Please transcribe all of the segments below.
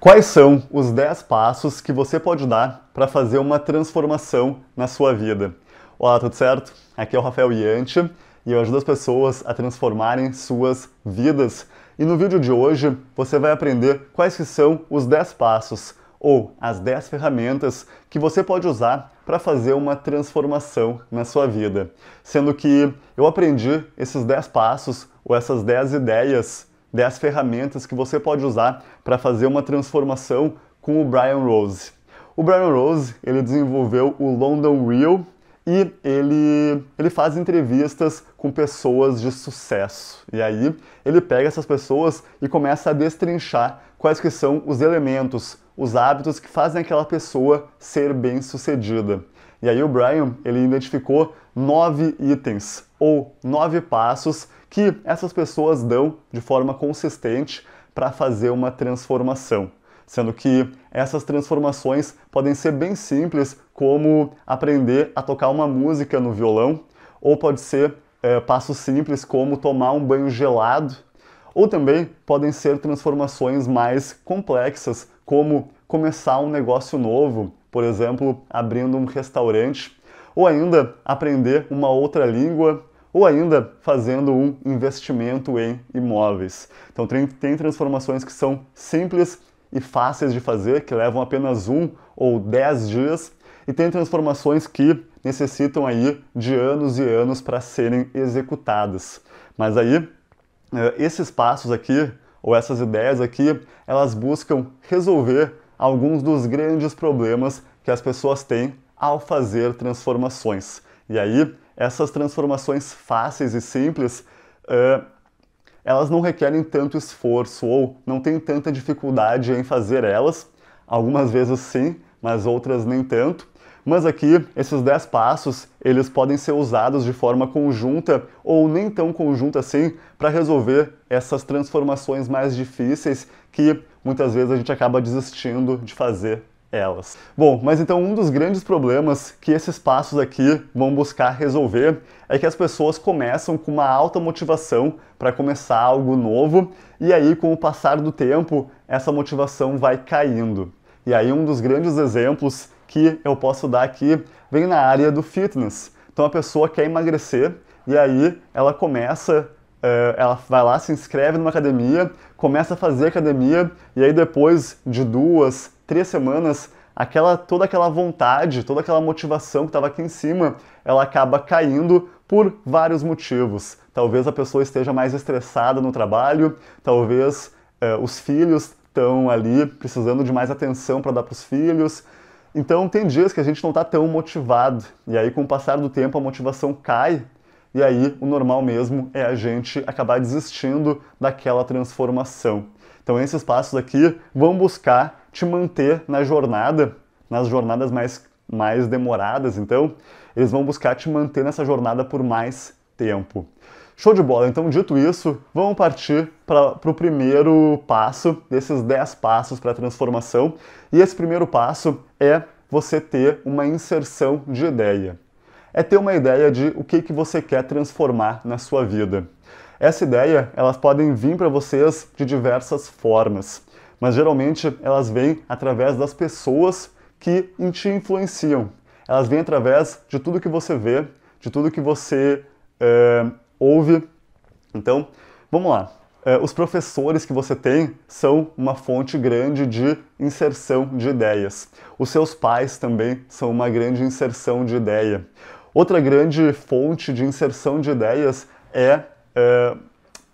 Quais são os 10 passos que você pode dar para fazer uma transformação na sua vida? Olá, tudo certo? Aqui é o Rafael Iante e eu ajudo as pessoas a transformarem suas vidas. E no vídeo de hoje você vai aprender quais que são os 10 passos ou as 10 ferramentas que você pode usar para fazer uma transformação na sua vida. Sendo que eu aprendi esses 10 passos ou essas 10 ideias 10 ferramentas que você pode usar para fazer uma transformação com o Brian Rose. O Brian Rose, ele desenvolveu o London Real e ele, ele faz entrevistas com pessoas de sucesso. E aí ele pega essas pessoas e começa a destrinchar quais que são os elementos, os hábitos que fazem aquela pessoa ser bem-sucedida. E aí o Brian, ele identificou nove itens ou nove passos que essas pessoas dão de forma consistente para fazer uma transformação. Sendo que essas transformações podem ser bem simples, como aprender a tocar uma música no violão, ou pode ser é, passos simples, como tomar um banho gelado, ou também podem ser transformações mais complexas, como começar um negócio novo, por exemplo, abrindo um restaurante, ou ainda aprender uma outra língua, ou ainda fazendo um investimento em imóveis. Então tem, tem transformações que são simples e fáceis de fazer, que levam apenas um ou dez dias, e tem transformações que necessitam aí de anos e anos para serem executadas. Mas aí eh, esses passos aqui ou essas ideias aqui, elas buscam resolver alguns dos grandes problemas que as pessoas têm ao fazer transformações. E aí, essas transformações fáceis e simples, uh, elas não requerem tanto esforço ou não tem tanta dificuldade em fazer elas. Algumas vezes sim, mas outras nem tanto. Mas aqui, esses 10 passos, eles podem ser usados de forma conjunta ou nem tão conjunta assim para resolver essas transformações mais difíceis que muitas vezes a gente acaba desistindo de fazer elas. Bom, mas então um dos grandes problemas que esses passos aqui vão buscar resolver é que as pessoas começam com uma alta motivação para começar algo novo e aí com o passar do tempo essa motivação vai caindo. E aí um dos grandes exemplos que eu posso dar aqui vem na área do fitness. Então a pessoa quer emagrecer e aí ela começa eh, ela vai lá, se inscreve numa academia, começa a fazer academia, e aí depois de duas, três semanas, aquela toda aquela vontade, toda aquela motivação que estava aqui em cima, ela acaba caindo por vários motivos. Talvez a pessoa esteja mais estressada no trabalho, talvez eh, os filhos estão ali precisando de mais atenção para dar para os filhos. Então tem dias que a gente não está tão motivado e aí com o passar do tempo a motivação cai e aí o normal mesmo é a gente acabar desistindo daquela transformação. Então esses passos aqui vão buscar te manter na jornada, nas jornadas mais, mais demoradas. Então, eles vão buscar te manter nessa jornada por mais tempo. Show de bola! Então, dito isso, vamos partir para o primeiro passo desses 10 passos para a transformação. E esse primeiro passo é você ter uma inserção de ideia. É ter uma ideia de o que, que você quer transformar na sua vida. Essa ideia, elas podem vir para vocês de diversas formas mas geralmente elas vêm através das pessoas que te influenciam. Elas vêm através de tudo que você vê, de tudo que você é, ouve. Então, vamos lá. É, os professores que você tem são uma fonte grande de inserção de ideias. Os seus pais também são uma grande inserção de ideia. Outra grande fonte de inserção de ideias é, é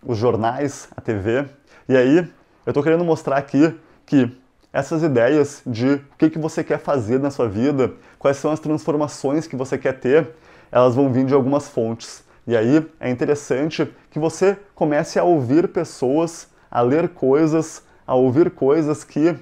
os jornais, a TV. E aí, eu estou querendo mostrar aqui que essas ideias de o que, que você quer fazer na sua vida, quais são as transformações que você quer ter, elas vão vir de algumas fontes. E aí é interessante que você comece a ouvir pessoas, a ler coisas, a ouvir coisas que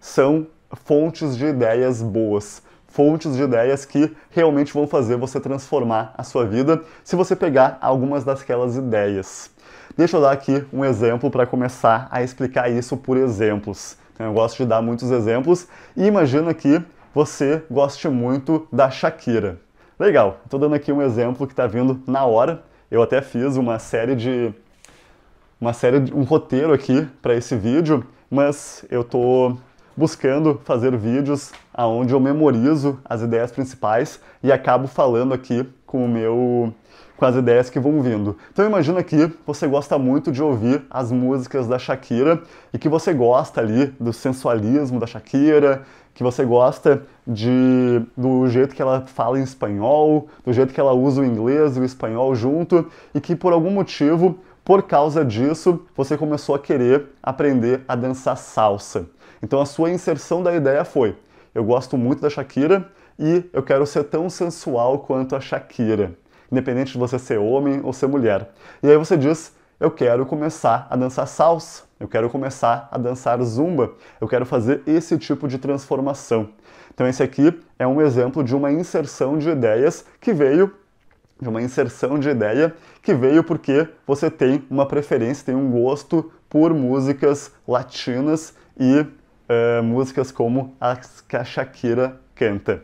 são fontes de ideias boas, fontes de ideias que realmente vão fazer você transformar a sua vida se você pegar algumas daquelas ideias. Deixa eu dar aqui um exemplo para começar a explicar isso por exemplos. eu gosto de dar muitos exemplos e imagina que você goste muito da Shakira. Legal, estou dando aqui um exemplo que está vindo na hora. Eu até fiz uma série de. uma série de, um roteiro aqui para esse vídeo, mas eu estou buscando fazer vídeos aonde eu memorizo as ideias principais e acabo falando aqui com o meu com as ideias que vão vindo. Então imagina que você gosta muito de ouvir as músicas da Shakira e que você gosta ali do sensualismo da Shakira, que você gosta de, do jeito que ela fala em espanhol, do jeito que ela usa o inglês e o espanhol junto, e que por algum motivo, por causa disso, você começou a querer aprender a dançar salsa. Então a sua inserção da ideia foi: eu gosto muito da Shakira e eu quero ser tão sensual quanto a Shakira independente de você ser homem ou ser mulher. E aí você diz: eu quero começar a dançar salsa, eu quero começar a dançar zumba, eu quero fazer esse tipo de transformação. Então, esse aqui é um exemplo de uma inserção de ideias que veio de uma inserção de ideia que veio porque você tem uma preferência, tem um gosto por músicas latinas e uh, músicas como as que a Shakira canta.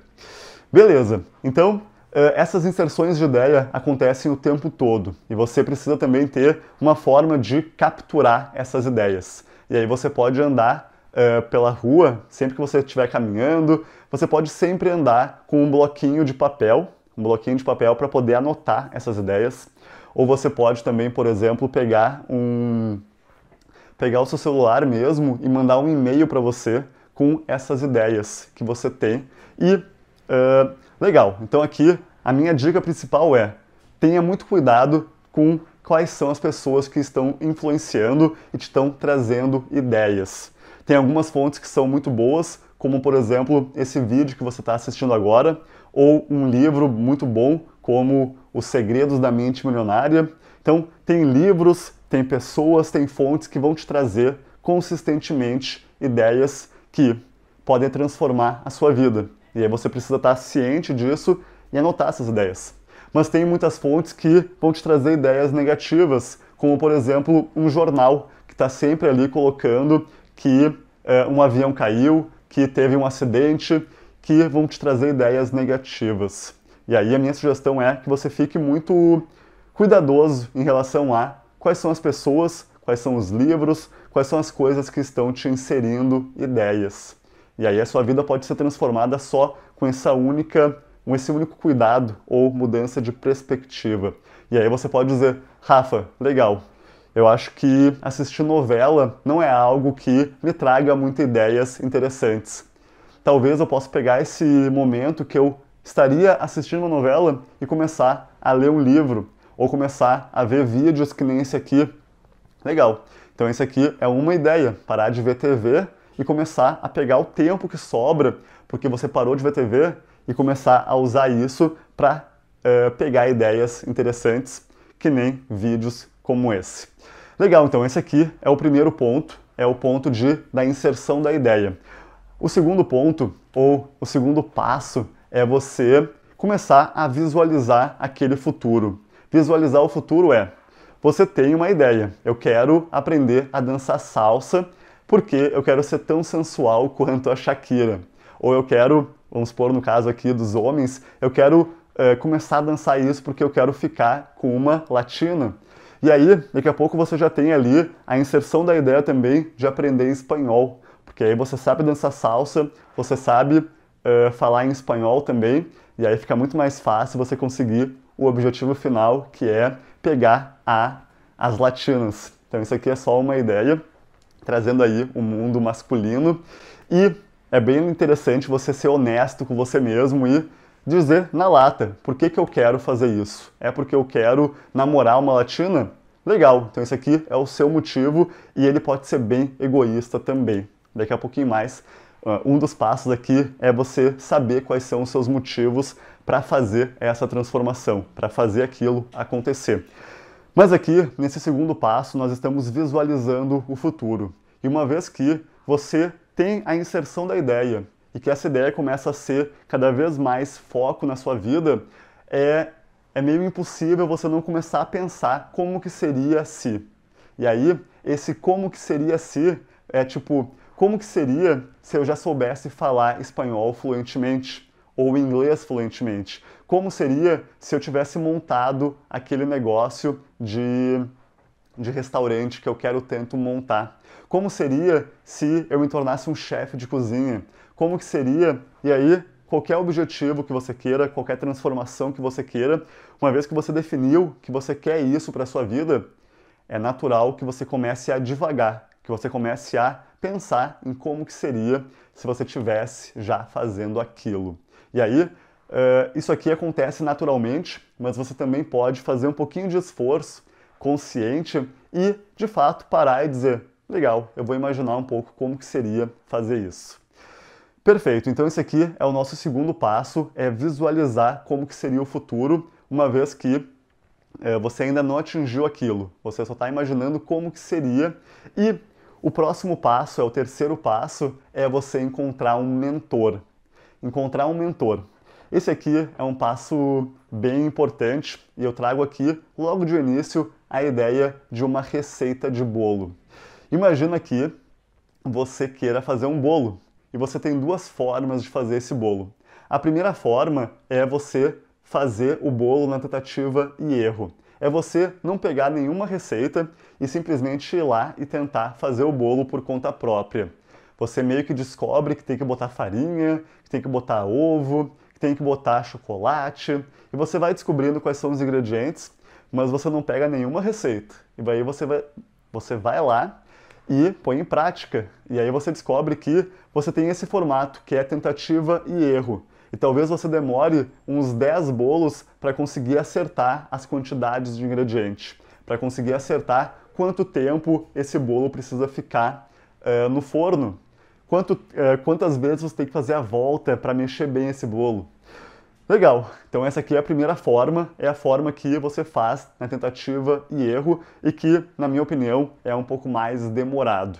Beleza, então eh, essas inserções de ideia acontecem o tempo todo e você precisa também ter uma forma de capturar essas ideias. E aí você pode andar uh, pela rua, sempre que você estiver caminhando, você pode sempre andar com um bloquinho de papel, um bloquinho de papel para poder anotar essas ideias. Ou você pode também, por exemplo, pegar um pegar o seu celular mesmo e mandar um e-mail para você com essas ideias que você tem e uh, Legal, então aqui a minha dica principal é tenha muito cuidado com quais são as pessoas que estão influenciando e te estão trazendo ideias. Tem algumas fontes que são muito boas, como por exemplo esse vídeo que você está assistindo agora, ou um livro muito bom como Os Segredos da Mente Milionária. Então, tem livros, tem pessoas, tem fontes que vão te trazer consistentemente ideias que podem transformar a sua vida. E aí você precisa estar ciente disso e anotar essas ideias. Mas tem muitas fontes que vão te trazer ideias negativas, como por exemplo um jornal que está sempre ali colocando que é, um avião caiu, que teve um acidente, que vão te trazer ideias negativas. E aí a minha sugestão é que você fique muito cuidadoso em relação a quais são as pessoas, quais são os livros, quais são as coisas que estão te inserindo ideias. E aí a sua vida pode ser transformada só com essa única, com esse único cuidado ou mudança de perspectiva. E aí você pode dizer, Rafa, legal. Eu acho que assistir novela não é algo que me traga muitas ideias interessantes. Talvez eu possa pegar esse momento que eu estaria assistindo uma novela e começar a ler um livro ou começar a ver vídeos que nem esse aqui. Legal. Então esse aqui é uma ideia, parar de ver TV e começar a pegar o tempo que sobra, porque você parou de ver TV, e começar a usar isso para uh, eh, pegar ideias interessantes, que nem vídeos como esse. Legal, então esse aqui é o primeiro ponto, é o ponto de, da inserção da ideia. O segundo ponto, ou o segundo passo, é você começar a visualizar aquele futuro. Visualizar o futuro é: você tem uma ideia, eu quero aprender a dançar salsa porque eu quero ser tão sensual quanto a Shakira. Ou eu quero, vamos supor no caso aqui dos homens, eu quero é, começar a dançar isso porque eu quero ficar com uma latina. E aí, daqui a pouco você já tem ali a inserção da ideia também de aprender espanhol, porque aí você sabe dançar salsa, você sabe uh, falar em espanhol também, e aí fica muito mais fácil você conseguir o objetivo final, que é pegar a, as latinas. Então, isso aqui é só uma ideia trazendo aí o mundo masculino. E é bem interessante você ser honesto com você mesmo e dizer na lata, por que, que eu quero fazer isso? É porque eu quero namorar uma latina? Legal, então esse aqui é o seu motivo e ele pode ser bem egoísta também. Daqui a pouquinho mais, ah, um dos passos aqui é você saber quais são os seus motivos para fazer essa transformação, para fazer aquilo acontecer. Mas aqui, nesse segundo passo, nós estamos visualizando o futuro. E uma vez que você tem a inserção da ideia e que essa ideia começa a ser cada vez mais foco na sua vida, é, é meio impossível você não começar a pensar como que seria se. E aí, esse como que seria se é tipo, como que seria se eu já soubesse falar espanhol fluentemente ou inglês fluentemente? Como seria se eu tivesse montado aquele negócio de, de restaurante que eu quero tanto montar? Como seria se eu me tornasse um chefe de cozinha? Como que seria? E aí, qualquer objetivo que você queira, qualquer transformação que você queira, uma vez que você definiu que você quer isso para sua vida, é natural que você comece a devagar, que você comece a pensar em como que seria se você tivesse já fazendo aquilo. E aí, Uh, isso aqui acontece naturalmente, mas você também pode fazer um pouquinho de esforço consciente e, de fato, parar e dizer: legal, eu vou imaginar um pouco como que seria fazer isso. Perfeito. Então esse aqui é o nosso segundo passo, é visualizar como que seria o futuro, uma vez que é, você ainda não atingiu aquilo. Você só está imaginando como que seria e o próximo passo, é o terceiro passo, é você encontrar um mentor. Encontrar um mentor. Esse aqui é um passo bem importante e eu trago aqui, logo de início, a ideia de uma receita de bolo. Imagina que você queira fazer um bolo e você tem duas formas de fazer esse bolo. A primeira forma é você fazer o bolo na tentativa e erro. É você não pegar nenhuma receita e simplesmente ir lá e tentar fazer o bolo por conta própria. Você meio que descobre que tem que botar farinha, que tem que botar ovo, tem que botar chocolate, e você vai descobrindo quais são os ingredientes, mas você não pega nenhuma receita. E aí você vai, você vai lá e põe em prática. E aí você descobre que você tem esse formato, que é tentativa e erro. E talvez você demore uns 10 bolos para conseguir acertar as quantidades de ingrediente, para conseguir acertar quanto tempo esse bolo precisa ficar uh, no forno quanto, é, quantas vezes você tem que fazer a volta para mexer bem esse bolo. Legal, então essa aqui é a primeira forma, é a forma que você faz na tentativa e erro e que, na minha opinião, é um pouco mais demorado.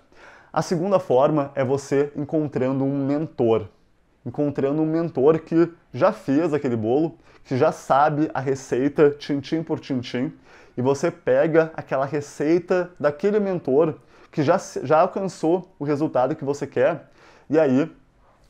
A segunda forma é você encontrando um mentor. Encontrando um mentor que já fez aquele bolo, que já sabe a receita tintim por tintim, e você pega aquela receita daquele mentor que já, já alcançou o resultado que você quer, e aí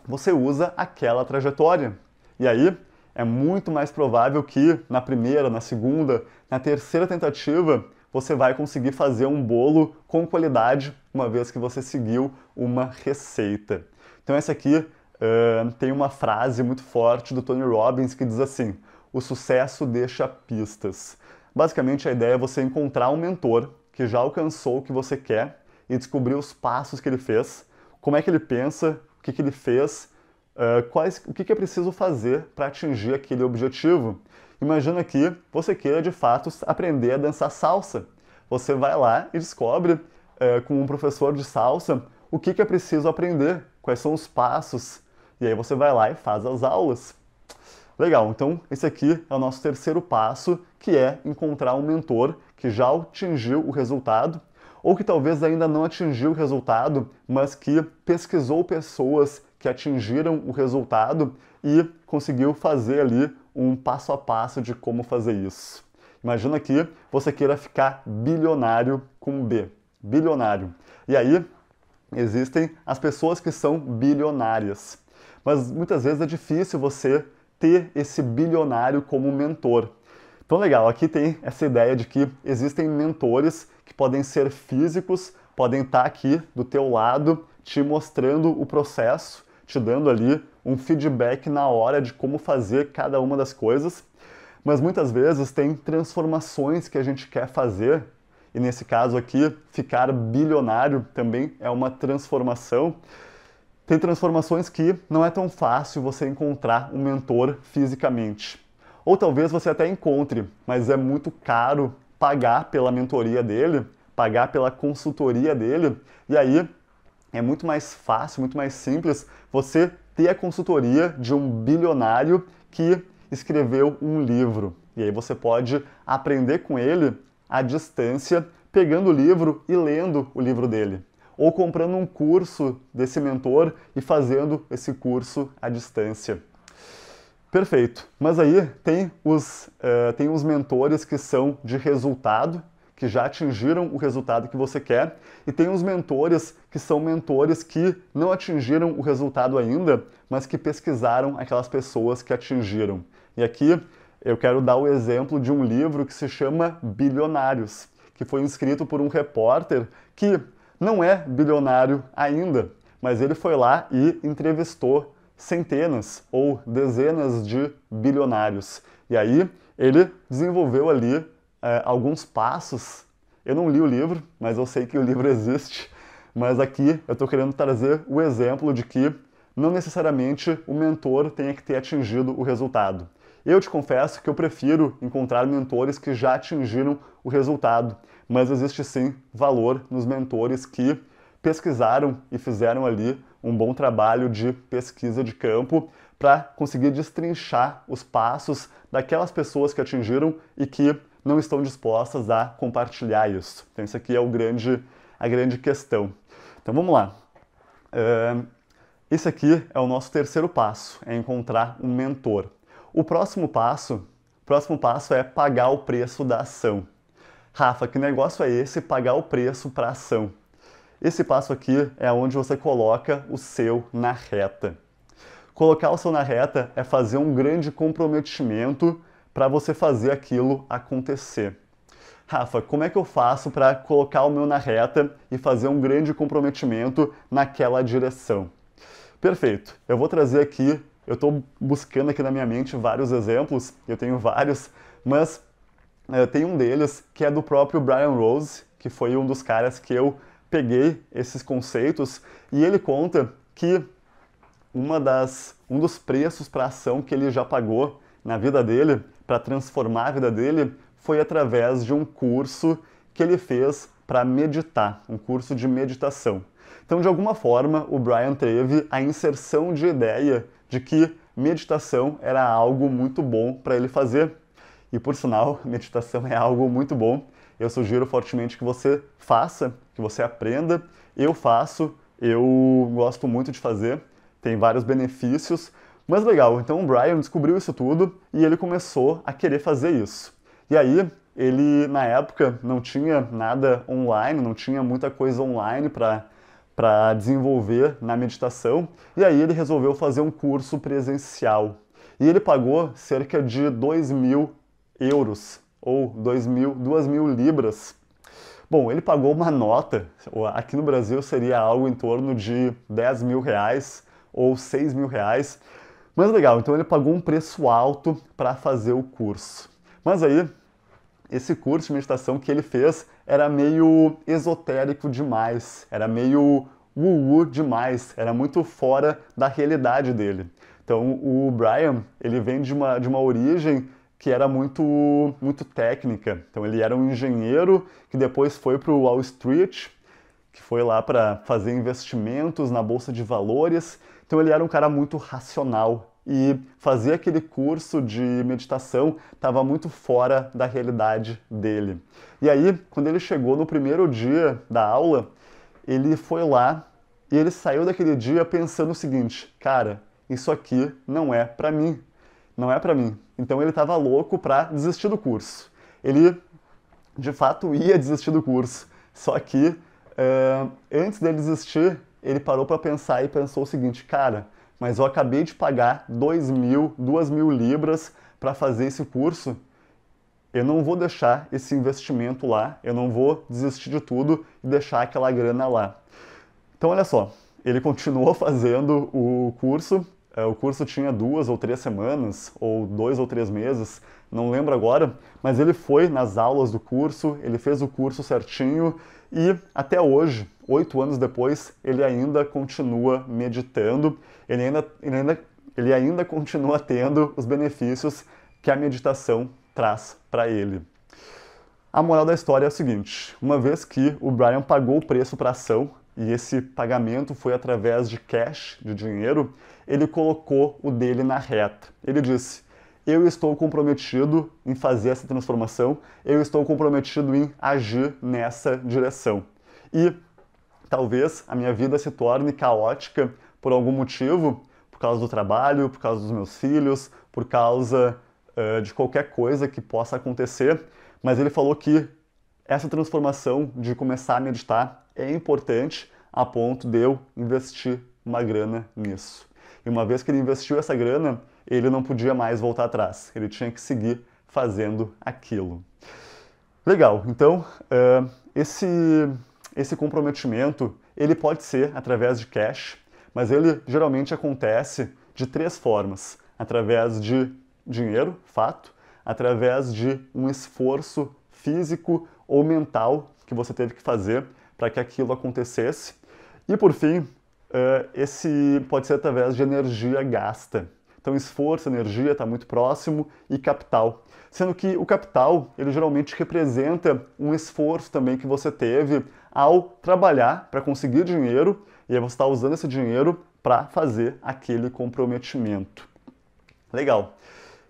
você usa aquela trajetória. E aí é muito mais provável que na primeira, na segunda, na terceira tentativa você vai conseguir fazer um bolo com qualidade, uma vez que você seguiu uma receita. Então, essa aqui uh, tem uma frase muito forte do Tony Robbins que diz assim: O sucesso deixa pistas. Basicamente, a ideia é você encontrar um mentor que já alcançou o que você quer e descobrir os passos que ele fez, como é que ele pensa, o que, que ele fez, uh, quais, o que, que é preciso fazer para atingir aquele objetivo. Imagina que você queira de fato aprender a dançar salsa. Você vai lá e descobre uh, com um professor de salsa o que, que é preciso aprender, quais são os passos, e aí você vai lá e faz as aulas. Legal, então esse aqui é o nosso terceiro passo, que é encontrar um mentor que já atingiu o resultado ou que talvez ainda não atingiu o resultado, mas que pesquisou pessoas que atingiram o resultado e conseguiu fazer ali um passo a passo de como fazer isso. Imagina que você queira ficar bilionário com B, bilionário. E aí existem as pessoas que são bilionárias. Mas muitas vezes é difícil você ter esse bilionário como mentor. Então legal, aqui tem essa ideia de que existem mentores podem ser físicos, podem estar tá aqui do teu lado, te mostrando o processo, te dando ali um feedback na hora de como fazer cada uma das coisas. Mas muitas vezes tem transformações que a gente quer fazer, e nesse caso aqui, ficar bilionário também é uma transformação. Tem transformações que não é tão fácil você encontrar um mentor fisicamente. Ou talvez você até encontre, mas é muito caro pagar pela mentoria dele, pagar pela consultoria dele, e aí é muito mais fácil, muito mais simples você ter a consultoria de um bilionário que escreveu um livro. E aí você pode aprender com ele à distância, pegando o livro e lendo o livro dele. Ou comprando um curso desse mentor e fazendo esse curso à distância. Perfeito. Mas aí tem os, uh, tem os mentores que são de resultado, que já atingiram o resultado que você quer, e tem os mentores que são mentores que não atingiram o resultado ainda, mas que pesquisaram aquelas pessoas que atingiram. E aqui eu quero dar o exemplo de um livro que se chama Bilionários, que foi escrito por um repórter que não é bilionário ainda, mas ele foi lá e entrevistou centenas ou dezenas de bilionários. E aí ele desenvolveu ali é, alguns passos. Eu não li o livro, mas eu sei que o livro existe. Mas aqui eu estou querendo trazer o exemplo de que não necessariamente o mentor tenha que ter atingido o resultado. Eu te confesso que eu prefiro encontrar mentores que já atingiram o resultado, mas existe sim valor nos mentores que pesquisaram e fizeram ali um bom trabalho de pesquisa de campo para conseguir destrinchar os passos daquelas pessoas que atingiram e que não estão dispostas a compartilhar isso. Então, isso aqui é o grande, a grande questão. Então, vamos lá. É, esse aqui é o nosso terceiro passo, é encontrar um mentor. O próximo passo, próximo passo é pagar o preço da ação. Rafa, que negócio é esse pagar o preço para ação? Esse passo aqui é onde você coloca o seu na reta. Colocar o seu na reta é fazer um grande comprometimento para você fazer aquilo acontecer. Rafa, como é que eu faço para colocar o meu na reta e fazer um grande comprometimento naquela direção? Perfeito. Eu vou trazer aqui, eu estou buscando aqui na minha mente vários exemplos, eu tenho vários, mas eh, tem um deles que é do próprio Brian Rose, que foi um dos caras que eu peguei esses conceitos e ele conta que uma das, um dos preços para a ação que ele já pagou na vida dele, para transformar a vida dele, foi através de um curso que ele fez para meditar, um curso de meditação. Então, de alguma forma, o Brian teve a inserção de ideia de que meditação era algo muito bom para ele fazer. E por sinal, meditação é algo muito bom eu sugiro fortemente que você faça, que você aprenda. Eu faço, eu gosto muito de fazer, tem vários benefícios. Mas legal, então o Brian descobriu isso tudo e ele começou a querer fazer isso. E aí, ele na época não tinha nada online, não tinha muita coisa online para para desenvolver na meditação, e aí ele resolveu fazer um curso presencial. E ele pagou cerca de 2 mil euros ou 2 mil, duas mil libras. Bom, ele pagou uma nota, aqui no Brasil seria algo em torno de 10 mil reais ou 6 mil reais. Mas legal, então ele pagou um preço alto para fazer o curso. Mas aí, esse curso de meditação que ele fez era meio esotérico demais, era meio woo demais, era muito fora da realidade dele. Então o Brian, ele vem de uma, de uma origem que era muito, muito técnica. Então ele era um engenheiro que depois foi para o Wall Street, que foi lá para fazer investimentos na bolsa de valores. Então ele era um cara muito racional e fazer aquele curso de meditação estava muito fora da realidade dele. E aí, quando ele chegou no primeiro dia da aula, ele foi lá e ele saiu daquele dia pensando o seguinte: cara, isso aqui não é para mim não é para mim. Então ele estava louco para desistir do curso. Ele, de fato, ia desistir do curso. Só que uh, antes dele desistir, ele parou para pensar e pensou o seguinte, cara, mas eu acabei de pagar 2 mil, 2 mil libras para fazer esse curso. Eu não vou deixar esse investimento lá, eu não vou desistir de tudo e deixar aquela grana lá. Então, olha só, ele continuou fazendo o curso eh, o curso tinha duas ou três semanas, ou dois ou três meses, não lembro agora, mas ele foi nas aulas do curso, ele fez o curso certinho e até hoje, oito anos depois, ele ainda continua meditando, ele ainda, ele ainda, ele ainda continua tendo os benefícios que a meditação traz para ele. A moral da história é a seguinte: uma vez que o Brian pagou o preço para a ação, e esse pagamento foi através de cash, de dinheiro, ele colocou o dele na reta. Ele disse: Eu estou comprometido em fazer essa transformação, eu estou comprometido em agir nessa direção. E talvez a minha vida se torne caótica por algum motivo, por causa do trabalho, por causa dos meus filhos, por causa uh, de qualquer coisa que possa acontecer, mas ele falou que essa transformação de começar a meditar é importante a ponto de eu investir uma grana nisso. E uma vez que ele investiu essa grana, ele não podia mais voltar atrás. Ele tinha que seguir fazendo aquilo. Legal. Então, uh, esse esse comprometimento ele pode ser através de cash, mas ele geralmente acontece de três formas: através de dinheiro, fato, através de um esforço físico ou mental que você teve que fazer para que aquilo acontecesse, e por fim, uh, esse pode ser através de energia gasta. Então esforço, energia está muito próximo e capital. Sendo que o capital, ele geralmente representa um esforço também que você teve ao trabalhar para conseguir dinheiro e aí você está usando esse dinheiro para fazer aquele comprometimento. Legal.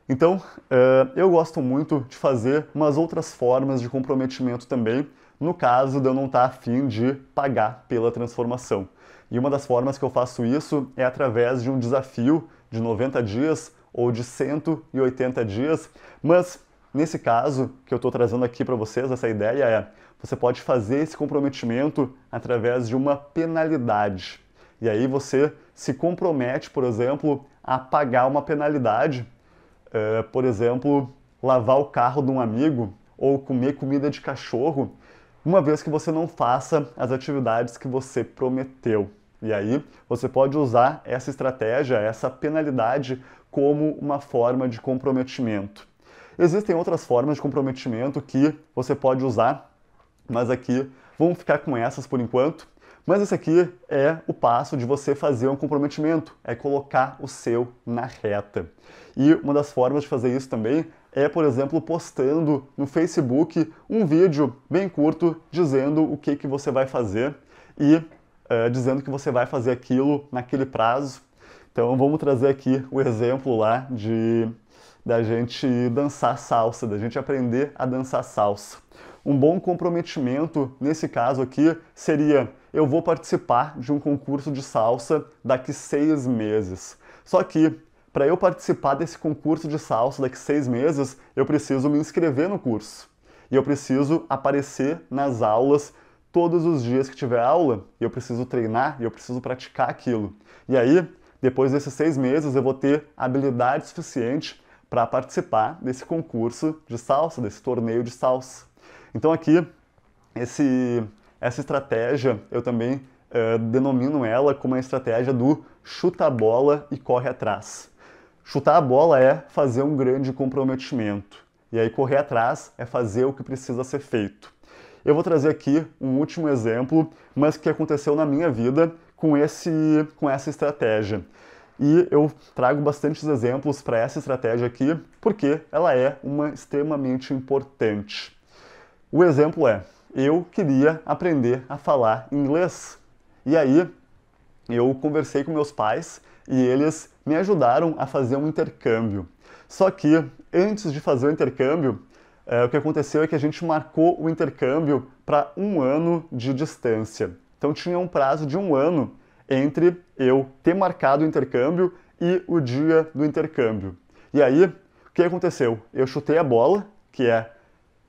Então, uh, eu gosto muito de fazer umas outras formas de comprometimento também, no caso de eu não estar tá afim de pagar pela transformação. E uma das formas que eu faço isso é através de um desafio de 90 dias ou de 180 dias, mas nesse caso que eu estou trazendo aqui para vocês, essa ideia é: você pode fazer esse comprometimento através de uma penalidade. E aí você se compromete, por exemplo, a pagar uma penalidade, uh, por exemplo, lavar o carro de um amigo ou comer comida de cachorro, uma vez que você não faça as atividades que você prometeu. E aí você pode usar essa estratégia, essa penalidade, como uma forma de comprometimento. Existem outras formas de comprometimento que você pode usar, mas aqui vamos ficar com essas por enquanto. Mas esse aqui é o passo de você fazer um comprometimento, é colocar o seu na reta. E uma das formas de fazer isso também é, por exemplo, postando no Facebook um vídeo bem curto dizendo o que, que você vai fazer e uh, dizendo que você vai fazer aquilo naquele prazo. Então vamos trazer aqui o exemplo lá de da gente dançar salsa, da gente aprender a dançar salsa. Um bom comprometimento nesse caso aqui seria eu vou participar de um concurso de salsa daqui seis meses. Só que para eu participar desse concurso de salsa daqui seis meses, eu preciso me inscrever no curso e eu preciso aparecer nas aulas todos os dias que tiver aula eu preciso treinar e eu preciso praticar aquilo. E aí, depois desses seis meses, eu vou ter habilidade suficiente para participar desse concurso de salsa, desse torneio de salsa. Então aqui, esse, essa estratégia eu também uh, denomino ela como a estratégia do chuta a bola e corre atrás. Chutar a bola é fazer um grande comprometimento. E aí correr atrás é fazer o que precisa ser feito. Eu vou trazer aqui um último exemplo, mas que aconteceu na minha vida com, esse, com essa estratégia. E eu trago bastantes exemplos para essa estratégia aqui, porque ela é uma extremamente importante. O exemplo é: eu queria aprender a falar inglês. E aí eu conversei com meus pais e eles me ajudaram a fazer um intercâmbio. Só que antes de fazer o intercâmbio, é, o que aconteceu é que a gente marcou o intercâmbio para um ano de distância. Então tinha um prazo de um ano entre eu ter marcado o intercâmbio e o dia do intercâmbio. E aí, o que aconteceu? Eu chutei a bola, que é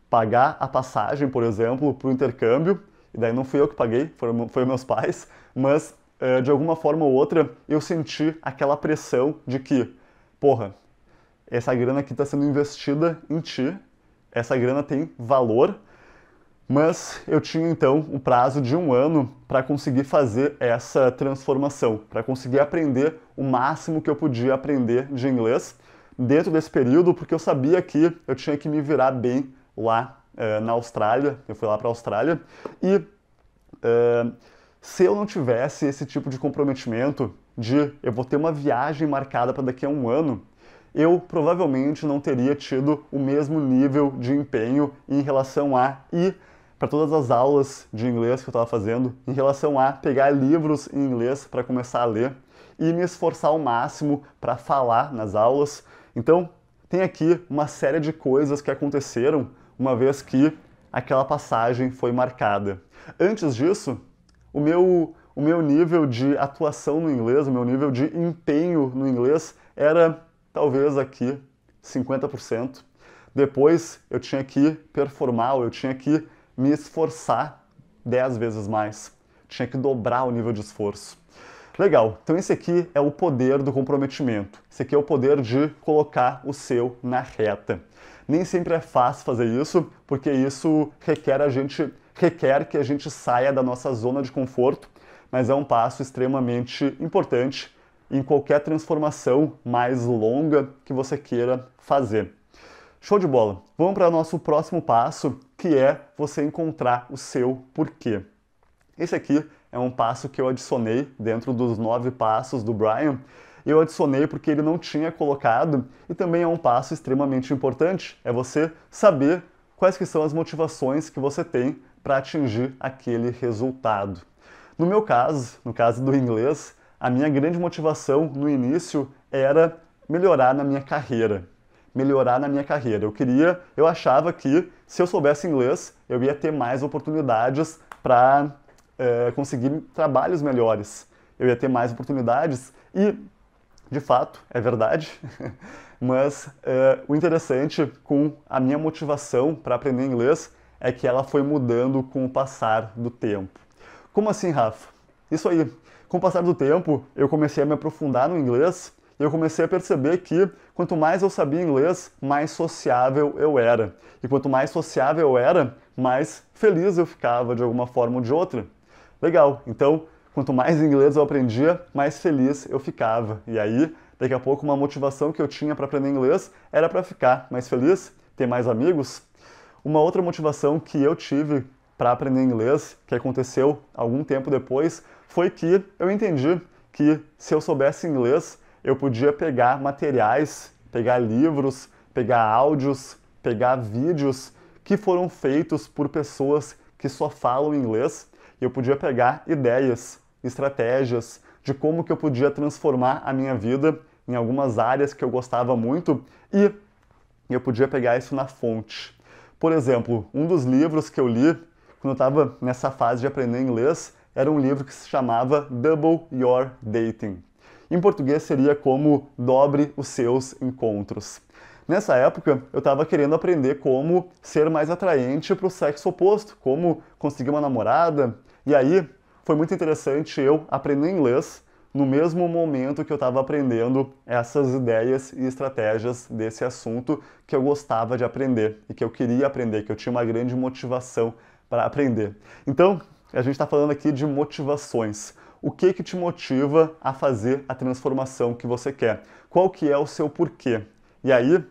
pagar a passagem, por exemplo, para o intercâmbio, e daí não fui eu que paguei, foram, foi meus pais, mas é, de alguma forma ou outra eu senti aquela pressão de que, porra, essa grana aqui está sendo investida em ti, essa grana tem valor, mas eu tinha então um prazo de um ano para conseguir fazer essa transformação, para conseguir aprender o máximo que eu podia aprender de inglês dentro desse período, porque eu sabia que eu tinha que me virar bem lá uh, na Austrália. Eu fui lá para a Austrália e uh, se eu não tivesse esse tipo de comprometimento de eu vou ter uma viagem marcada para daqui a um ano, eu provavelmente não teria tido o mesmo nível de empenho em relação a e para todas as aulas de inglês que eu estava fazendo, em relação a pegar livros em inglês para começar a ler e me esforçar ao máximo para falar nas aulas. Então, tem aqui uma série de coisas que aconteceram uma vez que aquela passagem foi marcada. Antes disso, o meu, o meu nível de atuação no inglês, o meu nível de empenho no inglês era talvez aqui 50%. Depois eu tinha que performar, eu tinha que me esforçar 10 vezes mais. Tinha que dobrar o nível de esforço. Legal, então esse aqui é o poder do comprometimento. Esse aqui é o poder de colocar o seu na reta. Nem sempre é fácil fazer isso, porque isso requer a gente requer que a gente saia da nossa zona de conforto, mas é um passo extremamente importante em qualquer transformação mais longa que você queira fazer. Show de bola! Vamos para o nosso próximo passo, que é você encontrar o seu porquê. Esse aqui é um passo que eu adicionei dentro dos nove passos do Brian. Eu adicionei porque ele não tinha colocado e também é um passo extremamente importante. É você saber quais que são as motivações que você tem para atingir aquele resultado. No meu caso, no caso do inglês, a minha grande motivação no início era melhorar na minha carreira. Melhorar na minha carreira. Eu queria, eu achava que se eu soubesse inglês, eu ia ter mais oportunidades para eh, conseguir trabalhos melhores. Eu ia ter mais oportunidades e, de fato, é verdade. Mas eh, o interessante com a minha motivação para aprender inglês é que ela foi mudando com o passar do tempo. Como assim, Rafa? Isso aí, com o passar do tempo, eu comecei a me aprofundar no inglês e eu comecei a perceber que quanto mais eu sabia inglês, mais sociável eu era. E quanto mais sociável eu era, mais feliz eu ficava de alguma forma ou de outra. Legal, então quanto mais inglês eu aprendia, mais feliz eu ficava. E aí, daqui a pouco, uma motivação que eu tinha para aprender inglês era para ficar mais feliz, ter mais amigos. Uma outra motivação que eu tive para aprender inglês, que aconteceu algum tempo depois, foi que eu entendi que se eu soubesse inglês, eu podia pegar materiais, pegar livros, pegar áudios, pegar vídeos que foram feitos por pessoas que só falam inglês e eu podia pegar ideias, estratégias de como que eu podia transformar a minha vida em algumas áreas que eu gostava muito e eu podia pegar isso na fonte. Por exemplo, um dos livros que eu li quando eu estava nessa fase de aprender inglês era um livro que se chamava Double Your Dating. Em português seria como Dobre os seus encontros. Nessa época, eu estava querendo aprender como ser mais atraente para o sexo oposto, como conseguir uma namorada. E aí, foi muito interessante eu aprender inglês no mesmo momento que eu estava aprendendo essas ideias e estratégias desse assunto que eu gostava de aprender e que eu queria aprender, que eu tinha uma grande motivação para aprender. Então, a gente está falando aqui de motivações. O que que te motiva a fazer a transformação que você quer? Qual que é o seu porquê? E aí,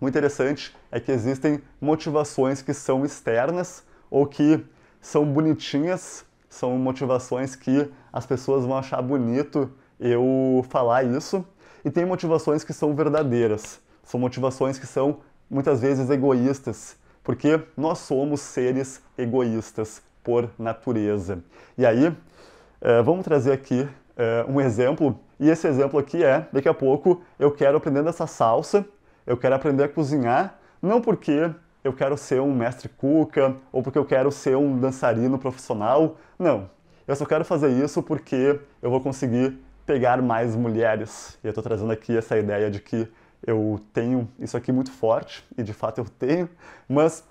o interessante é que existem motivações que são externas ou que são bonitinhas, são motivações que as pessoas vão achar bonito eu falar isso, e tem motivações que são verdadeiras, são motivações que são muitas vezes egoístas, porque nós somos seres egoístas, por natureza. E aí, eh, vamos trazer aqui eh, um exemplo, e esse exemplo aqui é, daqui a pouco, eu quero aprender dessa salsa, eu quero aprender a cozinhar, não porque eu quero ser um mestre cuca ou porque eu quero ser um dançarino profissional, não. Eu só quero fazer isso porque eu vou conseguir pegar mais mulheres. E eu estou trazendo aqui essa ideia de que eu tenho isso aqui muito forte, e de fato eu tenho, mas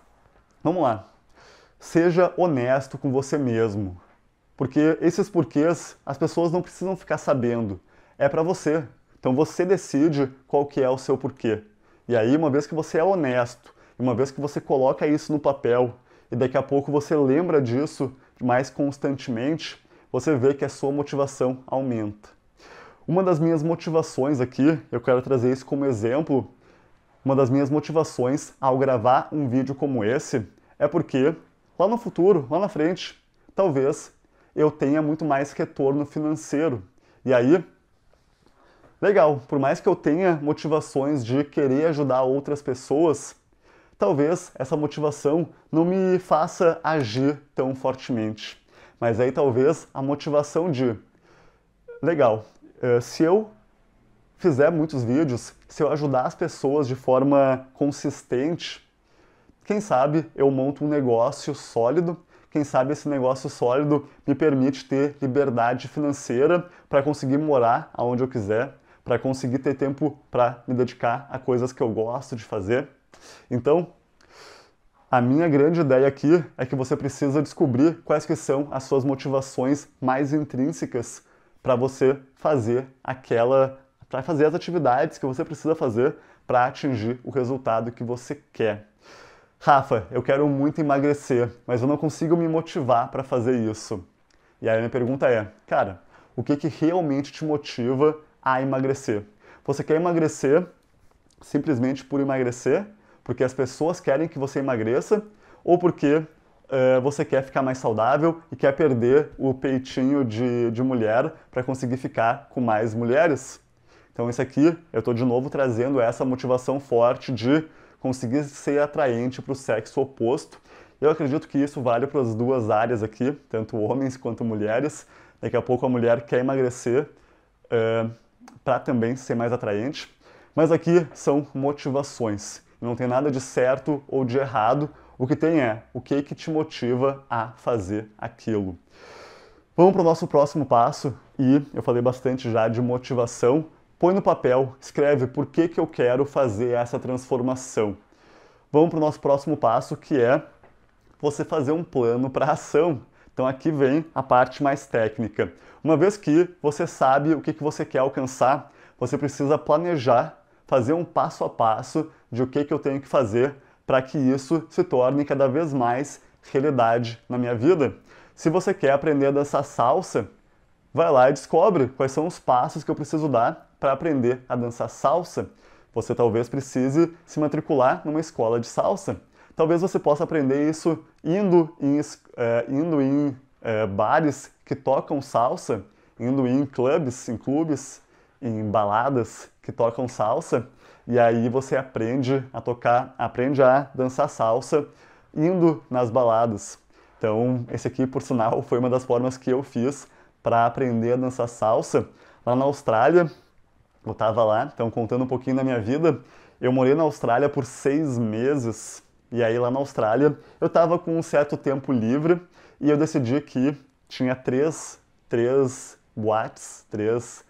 vamos lá. Seja honesto com você mesmo. Porque esses porquês as pessoas não precisam ficar sabendo. É para você. Então você decide qual que é o seu porquê. E aí, uma vez que você é honesto, uma vez que você coloca isso no papel e daqui a pouco você lembra disso mais constantemente, você vê que a sua motivação aumenta. Uma das minhas motivações aqui, eu quero trazer isso como exemplo, uma das minhas motivações ao gravar um vídeo como esse é porque lá no futuro, lá na frente, talvez eu tenha muito mais retorno financeiro. E aí, legal, por mais que eu tenha motivações de querer ajudar outras pessoas, talvez essa motivação não me faça agir tão fortemente. Mas aí talvez a motivação de, legal, eh, se eu fizer muitos vídeos, se eu ajudar as pessoas de forma consistente, quem sabe eu monto um negócio sólido quem sabe esse negócio sólido me permite ter liberdade financeira para conseguir morar aonde eu quiser, para conseguir ter tempo para me dedicar a coisas que eu gosto de fazer. Então, a minha grande ideia aqui é que você precisa descobrir quais que são as suas motivações mais intrínsecas para você fazer aquela para fazer as atividades que você precisa fazer para atingir o resultado que você quer. Rafa, eu quero muito emagrecer, mas eu não consigo me motivar para fazer isso. E aí a minha pergunta é, cara, o que, que realmente te motiva a emagrecer? Você quer emagrecer simplesmente por emagrecer? Porque as pessoas querem que você emagreça? Ou porque uh, você quer ficar mais saudável e quer perder o peitinho de, de mulher para conseguir ficar com mais mulheres? Então, isso aqui, eu estou de novo trazendo essa motivação forte de conseguir ser atraente para o sexo oposto. Eu acredito que isso vale para as duas áreas aqui, tanto homens quanto mulheres. Daqui a pouco a mulher quer emagrecer uh, eh, para também ser mais atraente. Mas aqui são motivações. Não tem nada de certo ou de errado. O que tem é o que, que te motiva a fazer aquilo. Vamos para o nosso próximo passo e eu falei bastante já de motivação, põe no papel, escreve por que, que eu quero fazer essa transformação. Vamos para o nosso próximo passo, que é você fazer um plano para a ação. Então aqui vem a parte mais técnica. Uma vez que você sabe o que, que você quer alcançar, você precisa planejar, fazer um passo a passo de o que, que eu tenho que fazer para que isso se torne cada vez mais realidade na minha vida. Se você quer aprender a dançar salsa, vai lá e descobre quais são os passos que eu preciso dar para aprender a dançar salsa, você talvez precise se matricular numa escola de salsa. Talvez você possa aprender isso indo em, eh, indo em eh, bares que tocam salsa, indo em clubes, em clubes, em baladas que tocam salsa. E aí você aprende a tocar, aprende a dançar salsa indo nas baladas. Então, esse aqui, por sinal, foi uma das formas que eu fiz para aprender a dançar salsa lá na Austrália eu estava lá, então contando um pouquinho da minha vida, eu morei na Austrália por seis meses. E aí lá na Austrália eu estava com um certo tempo livre e eu decidi que tinha três, três boates, três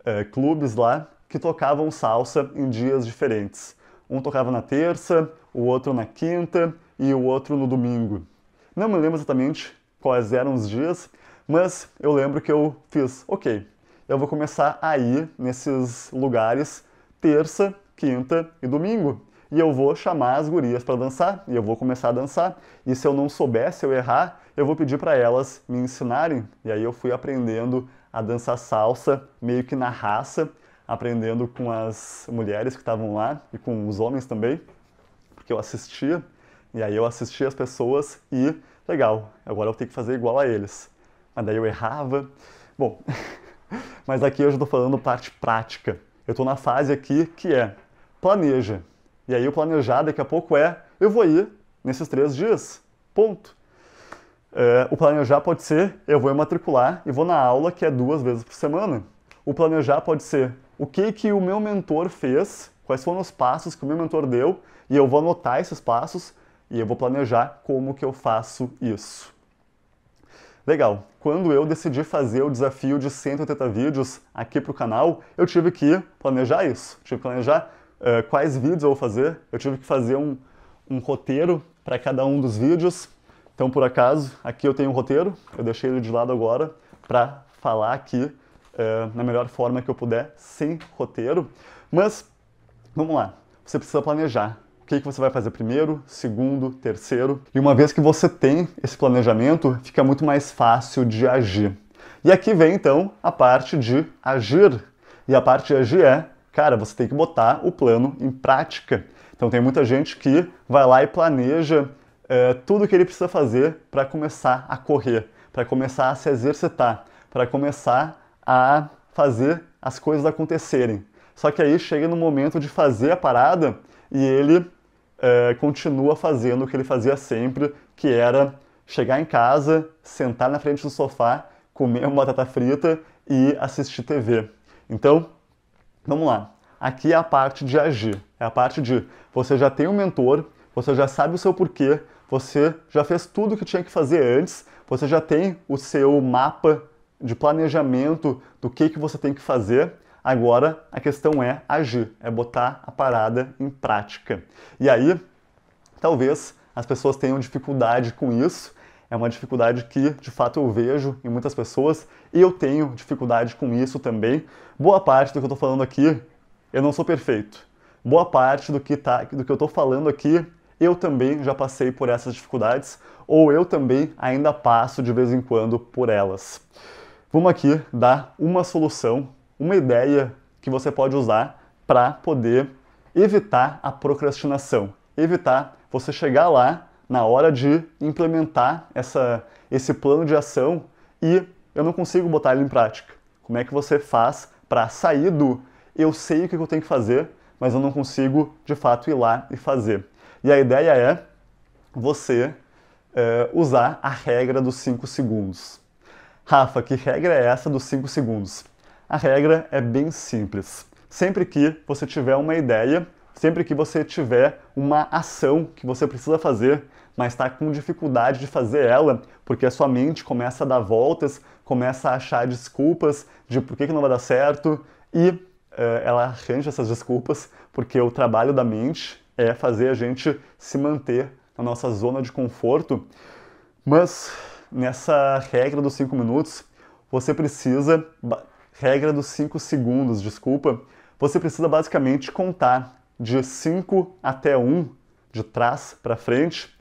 uh, clubes lá que tocavam salsa em dias diferentes. Um tocava na terça, o outro na quinta e o outro no domingo. Não me lembro exatamente quais eram os dias, mas eu lembro que eu fiz, ok, eu vou começar a ir nesses lugares terça, quinta e domingo. E eu vou chamar as gurias para dançar, e eu vou começar a dançar. E se eu não soubesse, se eu errar, eu vou pedir para elas me ensinarem. E aí eu fui aprendendo a dançar salsa meio que na raça, aprendendo com as mulheres que estavam lá e com os homens também, porque eu assistia. E aí eu assistia as pessoas e legal, agora eu tenho que fazer igual a eles. Mas daí eu errava. Bom, Mas aqui eu estou falando parte prática. Eu estou na fase aqui que é planeja. E aí o planejar daqui a pouco é eu vou ir nesses três dias. Ponto. É, o planejar pode ser eu vou matricular e vou na aula que é duas vezes por semana. O planejar pode ser o que que o meu mentor fez, quais foram os passos que o meu mentor deu e eu vou anotar esses passos e eu vou planejar como que eu faço isso. Legal quando eu decidi fazer o desafio de 180 vídeos aqui para o canal, eu tive que planejar isso. Tive que planejar uh, quais vídeos eu vou fazer, eu tive que fazer um, um roteiro para cada um dos vídeos. Então, por acaso, aqui eu tenho um roteiro, eu deixei ele de lado agora para falar aqui uh, na melhor forma que eu puder, sem roteiro. Mas, vamos lá, você precisa planejar que, que você vai fazer primeiro, segundo, terceiro. E uma vez que você tem esse planejamento, fica muito mais fácil de agir. E aqui vem então a parte de agir. E a parte de agir é, cara, você tem que botar o plano em prática. Então tem muita gente que vai lá e planeja é, tudo o que ele precisa fazer para começar a correr, para começar a se exercitar, para começar a fazer as coisas acontecerem. Só que aí chega no momento de fazer a parada e ele eh, continua fazendo o que ele fazia sempre, que era chegar em casa, sentar na frente do sofá, comer uma batata frita e assistir TV. Então, vamos lá. Aqui é a parte de agir. É a parte de você já tem um mentor, você já sabe o seu porquê, você já fez tudo o que tinha que fazer antes, você já tem o seu mapa de planejamento do que, que você tem que fazer. Agora a questão é agir, é botar a parada em prática. E aí, talvez as pessoas tenham dificuldade com isso. É uma dificuldade que, de fato, eu vejo em muitas pessoas e eu tenho dificuldade com isso também. Boa parte do que eu estou falando aqui, eu não sou perfeito. Boa parte do que, tá, do que eu estou falando aqui, eu também já passei por essas dificuldades ou eu também ainda passo de vez em quando por elas. Vamos aqui dar uma solução uma ideia que você pode usar para poder evitar a procrastinação, evitar você chegar lá na hora de implementar essa, esse plano de ação e eu não consigo botar ele em prática. Como é que você faz para sair do eu sei o que eu tenho que fazer, mas eu não consigo de fato ir lá e fazer? E a ideia é você é, usar a regra dos 5 segundos. Rafa, que regra é essa dos 5 segundos? A regra é bem simples. Sempre que você tiver uma ideia, sempre que você tiver uma ação que você precisa fazer, mas está com dificuldade de fazer ela, porque a sua mente começa a dar voltas, começa a achar desculpas de por que, que não vai dar certo e uh, ela arranja essas desculpas, porque o trabalho da mente é fazer a gente se manter na nossa zona de conforto. Mas nessa regra dos cinco minutos, você precisa regra dos 5 segundos, desculpa, você precisa basicamente contar de 5 até 1, um, de trás para frente,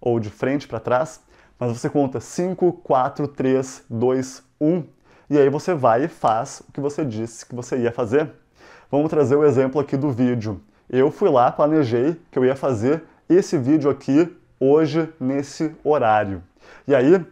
ou de frente para trás, mas você conta 5, 4, 3, 2, 1, e aí você vai e faz o que você disse que você ia fazer. Vamos trazer o exemplo aqui do vídeo. Eu fui lá, planejei que eu ia fazer esse vídeo aqui hoje, nesse horário. E aí,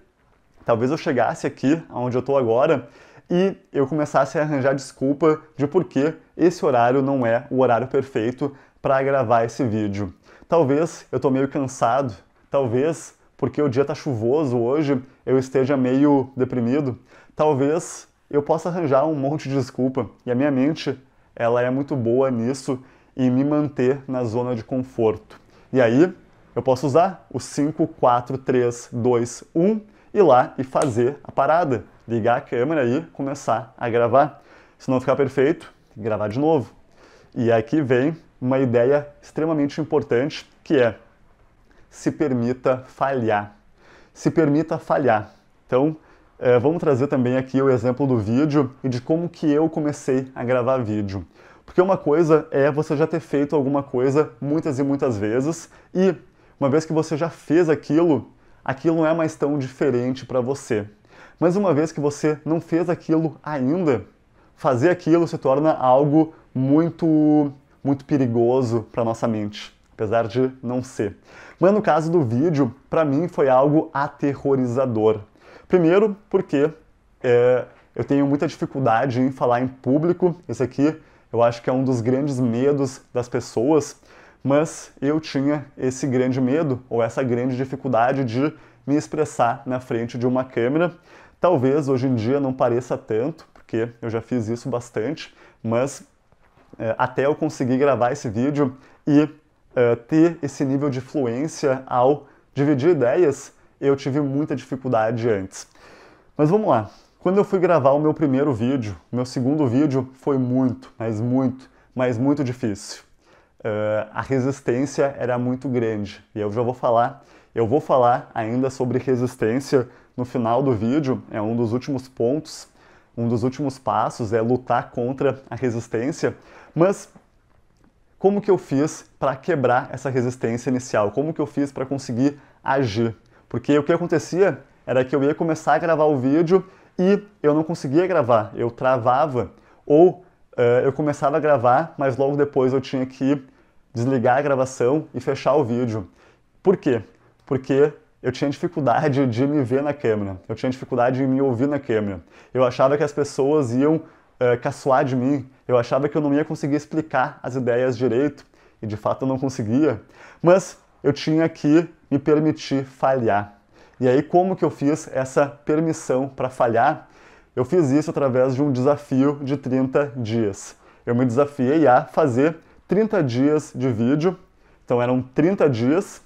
talvez eu chegasse aqui, onde eu estou agora, e eu começasse a arranjar desculpa de por que esse horário não é o horário perfeito para gravar esse vídeo. Talvez eu estou meio cansado, talvez porque o dia está chuvoso hoje, eu esteja meio deprimido, talvez eu possa arranjar um monte de desculpa. E a minha mente, ela é muito boa nisso e me manter na zona de conforto. E aí, eu posso usar o 5 4 3 2 1 ir lá e fazer a parada ligar a câmera e começar a gravar. Se não ficar perfeito, gravar de novo. E aqui vem uma ideia extremamente importante que é se permita falhar. Se permita falhar. Então, eh, vamos trazer também aqui o exemplo do vídeo e de como que eu comecei a gravar vídeo. Porque uma coisa é você já ter feito alguma coisa muitas e muitas vezes e uma vez que você já fez aquilo, aquilo não é mais tão diferente para você. Mas uma vez que você não fez aquilo ainda, fazer aquilo se torna algo muito muito perigoso para nossa mente, apesar de não ser. Mas no caso do vídeo, para mim foi algo aterrorizador. Primeiro, porque é, eu tenho muita dificuldade em falar em público. Esse aqui eu acho que é um dos grandes medos das pessoas, mas eu tinha esse grande medo ou essa grande dificuldade de me expressar na frente de uma câmera. Talvez hoje em dia não pareça tanto, porque eu já fiz isso bastante, mas é, até eu conseguir gravar esse vídeo e é, ter esse nível de fluência ao dividir ideias, eu tive muita dificuldade antes. Mas vamos lá. Quando eu fui gravar o meu primeiro vídeo, meu segundo vídeo foi muito, mas muito, mas muito difícil. Uh, a resistência era muito grande. E eu já vou falar eu vou falar ainda sobre resistência no final do vídeo, é um dos últimos pontos, um dos últimos passos é lutar contra a resistência, mas como que eu fiz para quebrar essa resistência inicial? Como que eu fiz para conseguir agir? Porque o que acontecia era que eu ia começar a gravar o vídeo e eu não conseguia gravar, eu travava ou uh, eu começava a gravar, mas logo depois eu tinha que desligar a gravação e fechar o vídeo. Por quê? porque eu tinha dificuldade de me ver na câmera, eu tinha dificuldade de me ouvir na câmera. Eu achava que as pessoas iam uh, caçoar de mim, eu achava que eu não ia conseguir explicar as ideias direito, e de fato eu não conseguia, mas eu tinha que me permitir falhar. E aí, como que eu fiz essa permissão para falhar? Eu fiz isso através de um desafio de 30 dias. Eu me desafiei a fazer 30 dias de vídeo, então eram 30 dias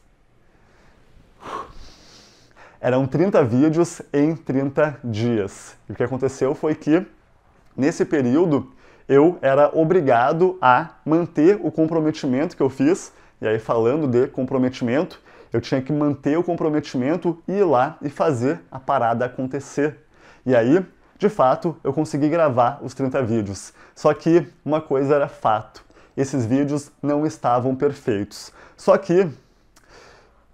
eram 30 vídeos em 30 dias. E o que aconteceu foi que, nesse período, eu era obrigado a manter o comprometimento que eu fiz. E aí, falando de comprometimento, eu tinha que manter o comprometimento, e ir lá e fazer a parada acontecer. E aí, de fato, eu consegui gravar os 30 vídeos. Só que uma coisa era fato: esses vídeos não estavam perfeitos. Só que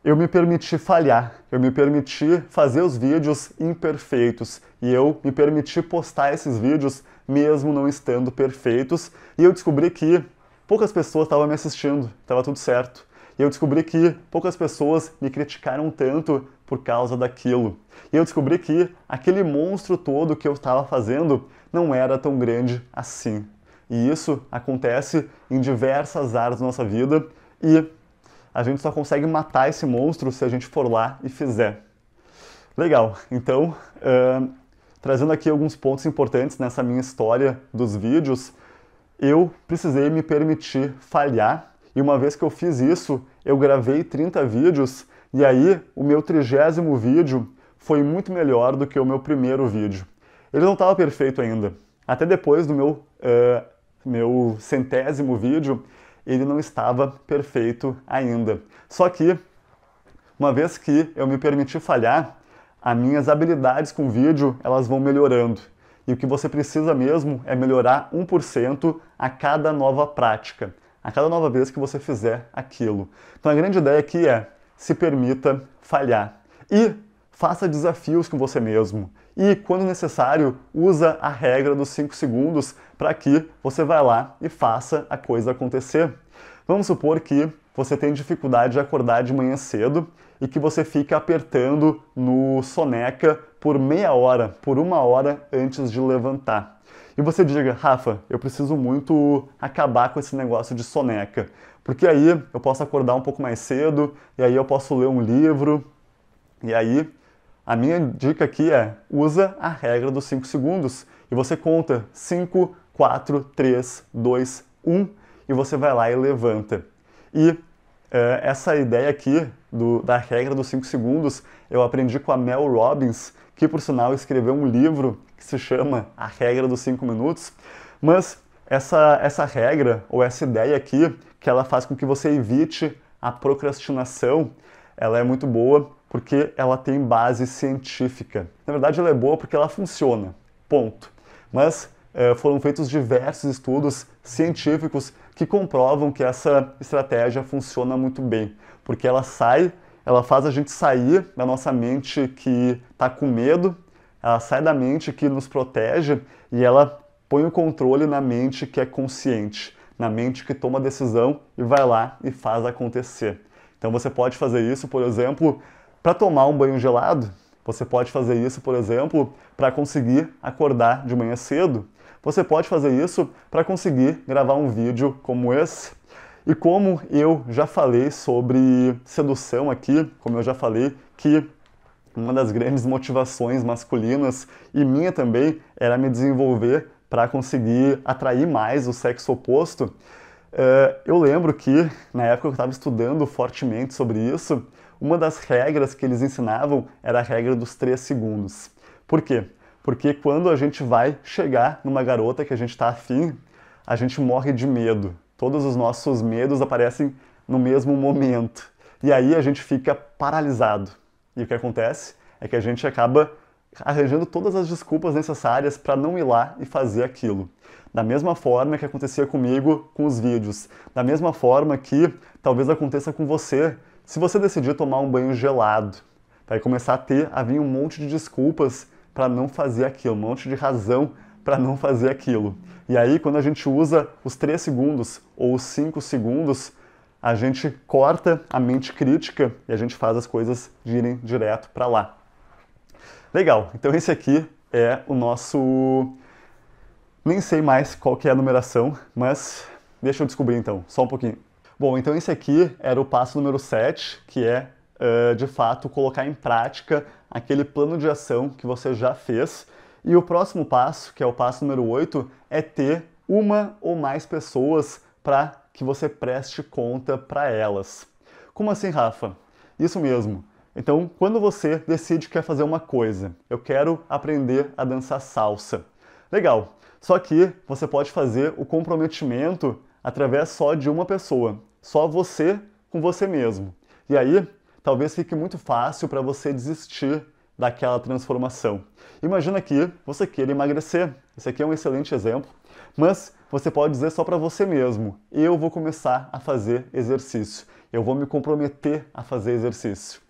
eu me permiti falhar, eu me permiti fazer os vídeos imperfeitos e eu me permiti postar esses vídeos mesmo não estando perfeitos. E eu descobri que poucas pessoas estavam me assistindo, estava tudo certo. E eu descobri que poucas pessoas me criticaram tanto por causa daquilo. E eu descobri que aquele monstro todo que eu estava fazendo não era tão grande assim. E isso acontece em diversas áreas da nossa vida e a gente só consegue matar esse monstro se a gente for lá e fizer. Legal, então, uh, trazendo aqui alguns pontos importantes nessa minha história dos vídeos, eu precisei me permitir falhar, e uma vez que eu fiz isso, eu gravei 30 vídeos, e aí o meu trigésimo vídeo foi muito melhor do que o meu primeiro vídeo. Ele não estava perfeito ainda. Até depois do meu, uh, meu centésimo vídeo, ele não estava perfeito ainda. Só que, uma vez que eu me permiti falhar, as minhas habilidades com vídeo elas vão melhorando. E o que você precisa mesmo é melhorar 1% a cada nova prática, a cada nova vez que você fizer aquilo. Então a grande ideia aqui é se permita falhar e faça desafios com você mesmo e, quando necessário, usa a regra dos 5 segundos para que você vá lá e faça a coisa acontecer. Vamos supor que você tem dificuldade de acordar de manhã cedo e que você fica apertando no soneca por meia hora, por uma hora antes de levantar. E você diga, Rafa, eu preciso muito acabar com esse negócio de soneca, porque aí eu posso acordar um pouco mais cedo, e aí eu posso ler um livro, e aí a minha dica aqui é: usa a regra dos 5 segundos e você conta 5, 4, 3, 2, 1 e você vai lá e levanta. E é, essa ideia aqui do, da regra dos 5 segundos eu aprendi com a Mel Robbins, que por sinal escreveu um livro que se chama A Regra dos 5 Minutos. Mas essa, essa regra ou essa ideia aqui, que ela faz com que você evite a procrastinação, ela é muito boa porque ela tem base científica. Na verdade, ela é boa porque ela funciona, ponto. Mas eh, foram feitos diversos estudos científicos que comprovam que essa estratégia funciona muito bem, porque ela sai, ela faz a gente sair da nossa mente que está com medo, ela sai da mente que nos protege e ela põe o controle na mente que é consciente, na mente que toma a decisão e vai lá e faz acontecer. Então você pode fazer isso, por exemplo, para tomar um banho gelado, você pode fazer isso, por exemplo, para conseguir acordar de manhã cedo. Você pode fazer isso para conseguir gravar um vídeo como esse. E como eu já falei sobre sedução aqui, como eu já falei que uma das grandes motivações masculinas e minha também era me desenvolver para conseguir atrair mais o sexo oposto. Eh, eu lembro que na época eu estava estudando fortemente sobre isso, uma das regras que eles ensinavam era a regra dos três segundos. Por quê? Porque quando a gente vai chegar numa garota que a gente está afim, a gente morre de medo. Todos os nossos medos aparecem no mesmo momento. E aí a gente fica paralisado. E o que acontece é que a gente acaba arranjando todas as desculpas necessárias para não ir lá e fazer aquilo. Da mesma forma que acontecia comigo com os vídeos, da mesma forma que talvez aconteça com você se você decidir tomar um banho gelado, vai começar a ter a vir um monte de desculpas para não fazer aquilo, um monte de razão para não fazer aquilo. E aí, quando a gente usa os 3 segundos ou os 5 segundos, a gente corta a mente crítica e a gente faz as coisas irem direto para lá. Legal, então esse aqui é o nosso. Nem sei mais qual que é a numeração, mas deixa eu descobrir então, só um pouquinho. Bom, então esse aqui era o passo número 7, que é, uh, de fato, colocar em prática aquele plano de ação que você já fez. E o próximo passo, que é o passo número 8, é ter uma ou mais pessoas para que você preste conta para elas. Como assim, Rafa? Isso mesmo. Então, quando você decide que quer fazer uma coisa, eu quero aprender a dançar salsa. Legal. Só que você pode fazer o comprometimento através só de uma pessoa. Só você com você mesmo. E aí, talvez fique muito fácil para você desistir daquela transformação. Imagina que você queira emagrecer. Esse aqui é um excelente exemplo, mas você pode dizer só para você mesmo: eu vou começar a fazer exercício. Eu vou me comprometer a fazer exercício.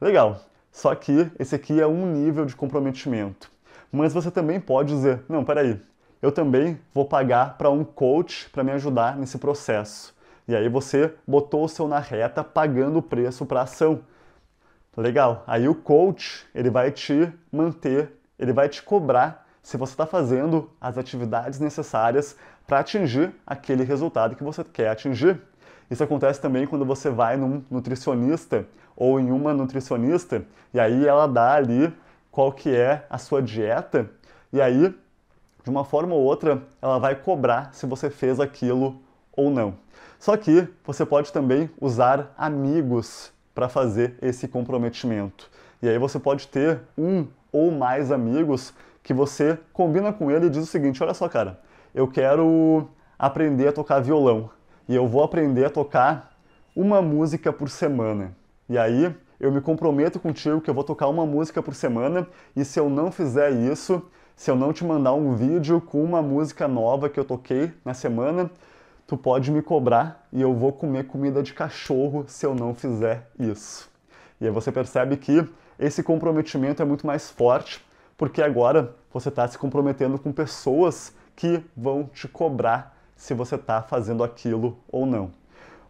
Legal. Só que esse aqui é um nível de comprometimento. Mas você também pode dizer: não, peraí, eu também vou pagar para um coach para me ajudar nesse processo. E aí você botou o seu na reta pagando o preço para a ação. Legal. Aí o coach, ele vai te manter, ele vai te cobrar se você está fazendo as atividades necessárias para atingir aquele resultado que você quer atingir. Isso acontece também quando você vai num nutricionista ou em uma nutricionista e aí ela dá ali qual que é a sua dieta e aí de uma forma ou outra ela vai cobrar se você fez aquilo ou não. Só que você pode também usar amigos para fazer esse comprometimento. E aí você pode ter um ou mais amigos que você combina com ele e diz o seguinte: olha só, cara, eu quero aprender a tocar violão e eu vou aprender a tocar uma música por semana. E aí eu me comprometo contigo que eu vou tocar uma música por semana e se eu não fizer isso, se eu não te mandar um vídeo com uma música nova que eu toquei na semana, Tu pode me cobrar e eu vou comer comida de cachorro se eu não fizer isso. E aí você percebe que esse comprometimento é muito mais forte, porque agora você está se comprometendo com pessoas que vão te cobrar se você está fazendo aquilo ou não.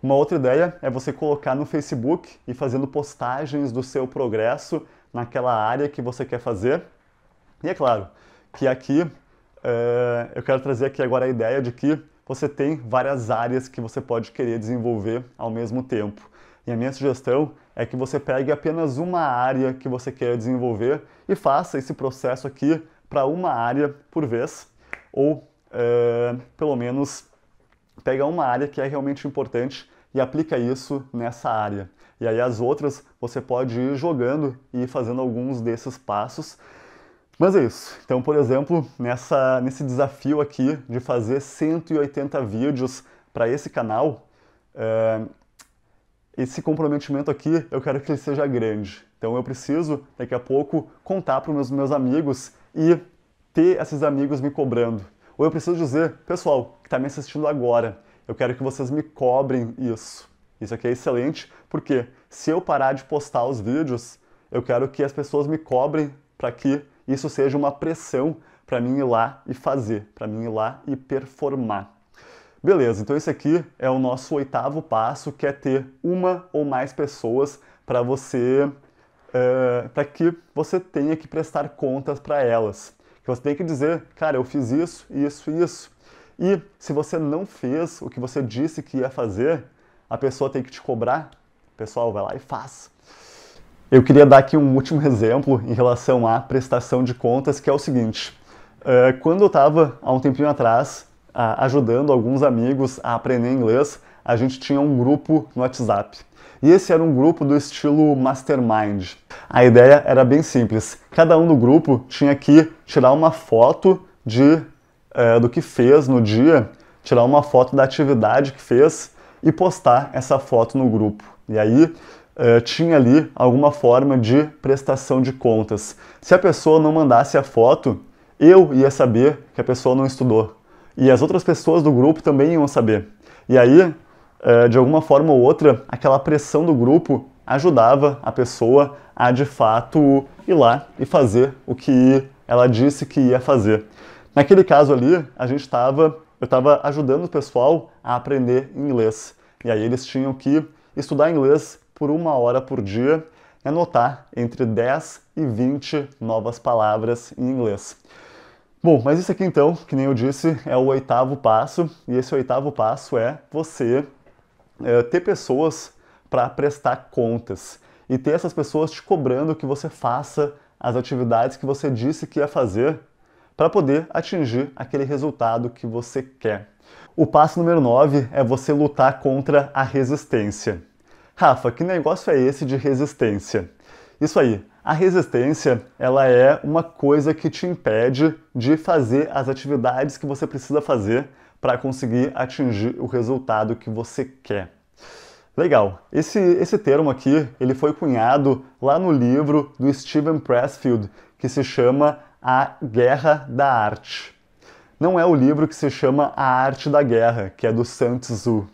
Uma outra ideia é você colocar no Facebook e fazendo postagens do seu progresso naquela área que você quer fazer. E é claro que aqui uh, eu quero trazer aqui agora a ideia de que você tem várias áreas que você pode querer desenvolver ao mesmo tempo. E a minha sugestão é que você pegue apenas uma área que você quer desenvolver e faça esse processo aqui para uma área por vez, ou é, pelo menos pega uma área que é realmente importante e aplica isso nessa área. E aí as outras você pode ir jogando e fazendo alguns desses passos mas é isso. Então, por exemplo, nessa, nesse desafio aqui de fazer 180 vídeos para esse canal, é, esse comprometimento aqui eu quero que ele seja grande. Então eu preciso, daqui a pouco, contar para os meus, meus amigos e ter esses amigos me cobrando. Ou eu preciso dizer, pessoal, que está me assistindo agora, eu quero que vocês me cobrem isso. Isso aqui é excelente, porque se eu parar de postar os vídeos, eu quero que as pessoas me cobrem para que isso seja uma pressão para mim ir lá e fazer, para mim ir lá e performar. Beleza, então esse aqui é o nosso oitavo passo, que é ter uma ou mais pessoas para você, uh, eh, para que você tenha que prestar contas para elas. Que você tem que dizer, cara, eu fiz isso, isso, isso. E se você não fez o que você disse que ia fazer, a pessoa tem que te cobrar. Pessoal, vai lá e faz. Eu queria dar aqui um último exemplo em relação à prestação de contas, que é o seguinte. É, quando eu estava, há um tempinho atrás, ajudando alguns amigos a aprender inglês, a gente tinha um grupo no WhatsApp. E esse era um grupo do estilo mastermind. A ideia era bem simples. Cada um do grupo tinha que tirar uma foto de é, do que fez no dia, tirar uma foto da atividade que fez e postar essa foto no grupo. E aí, eh, tinha ali alguma forma de prestação de contas. Se a pessoa não mandasse a foto, eu ia saber que a pessoa não estudou. E as outras pessoas do grupo também iam saber. E aí, uh, de alguma forma ou outra, aquela pressão do grupo ajudava a pessoa a de fato ir lá e fazer o que ela disse que ia fazer. Naquele caso ali, a gente estava, eu estava ajudando o pessoal a aprender inglês. E aí eles tinham que estudar inglês por uma hora por dia é e anotar entre 10 e 20 novas palavras em inglês. Bom, mas isso aqui então, que nem eu disse, é o oitavo passo, e esse oitavo passo é você é, ter pessoas para prestar contas e ter essas pessoas te cobrando que você faça as atividades que você disse que ia fazer para poder atingir aquele resultado que você quer. O passo número 9 é você lutar contra a resistência. Rafa, que negócio é esse de resistência? Isso aí, a resistência, ela é uma coisa que te impede de fazer as atividades que você precisa fazer para conseguir atingir o resultado que você quer. Legal. Esse, esse termo aqui, ele foi cunhado lá no livro do Steven Pressfield, que se chama A Guerra da Arte. Não é o livro que se chama A Arte da Guerra, que é do Sun Tzu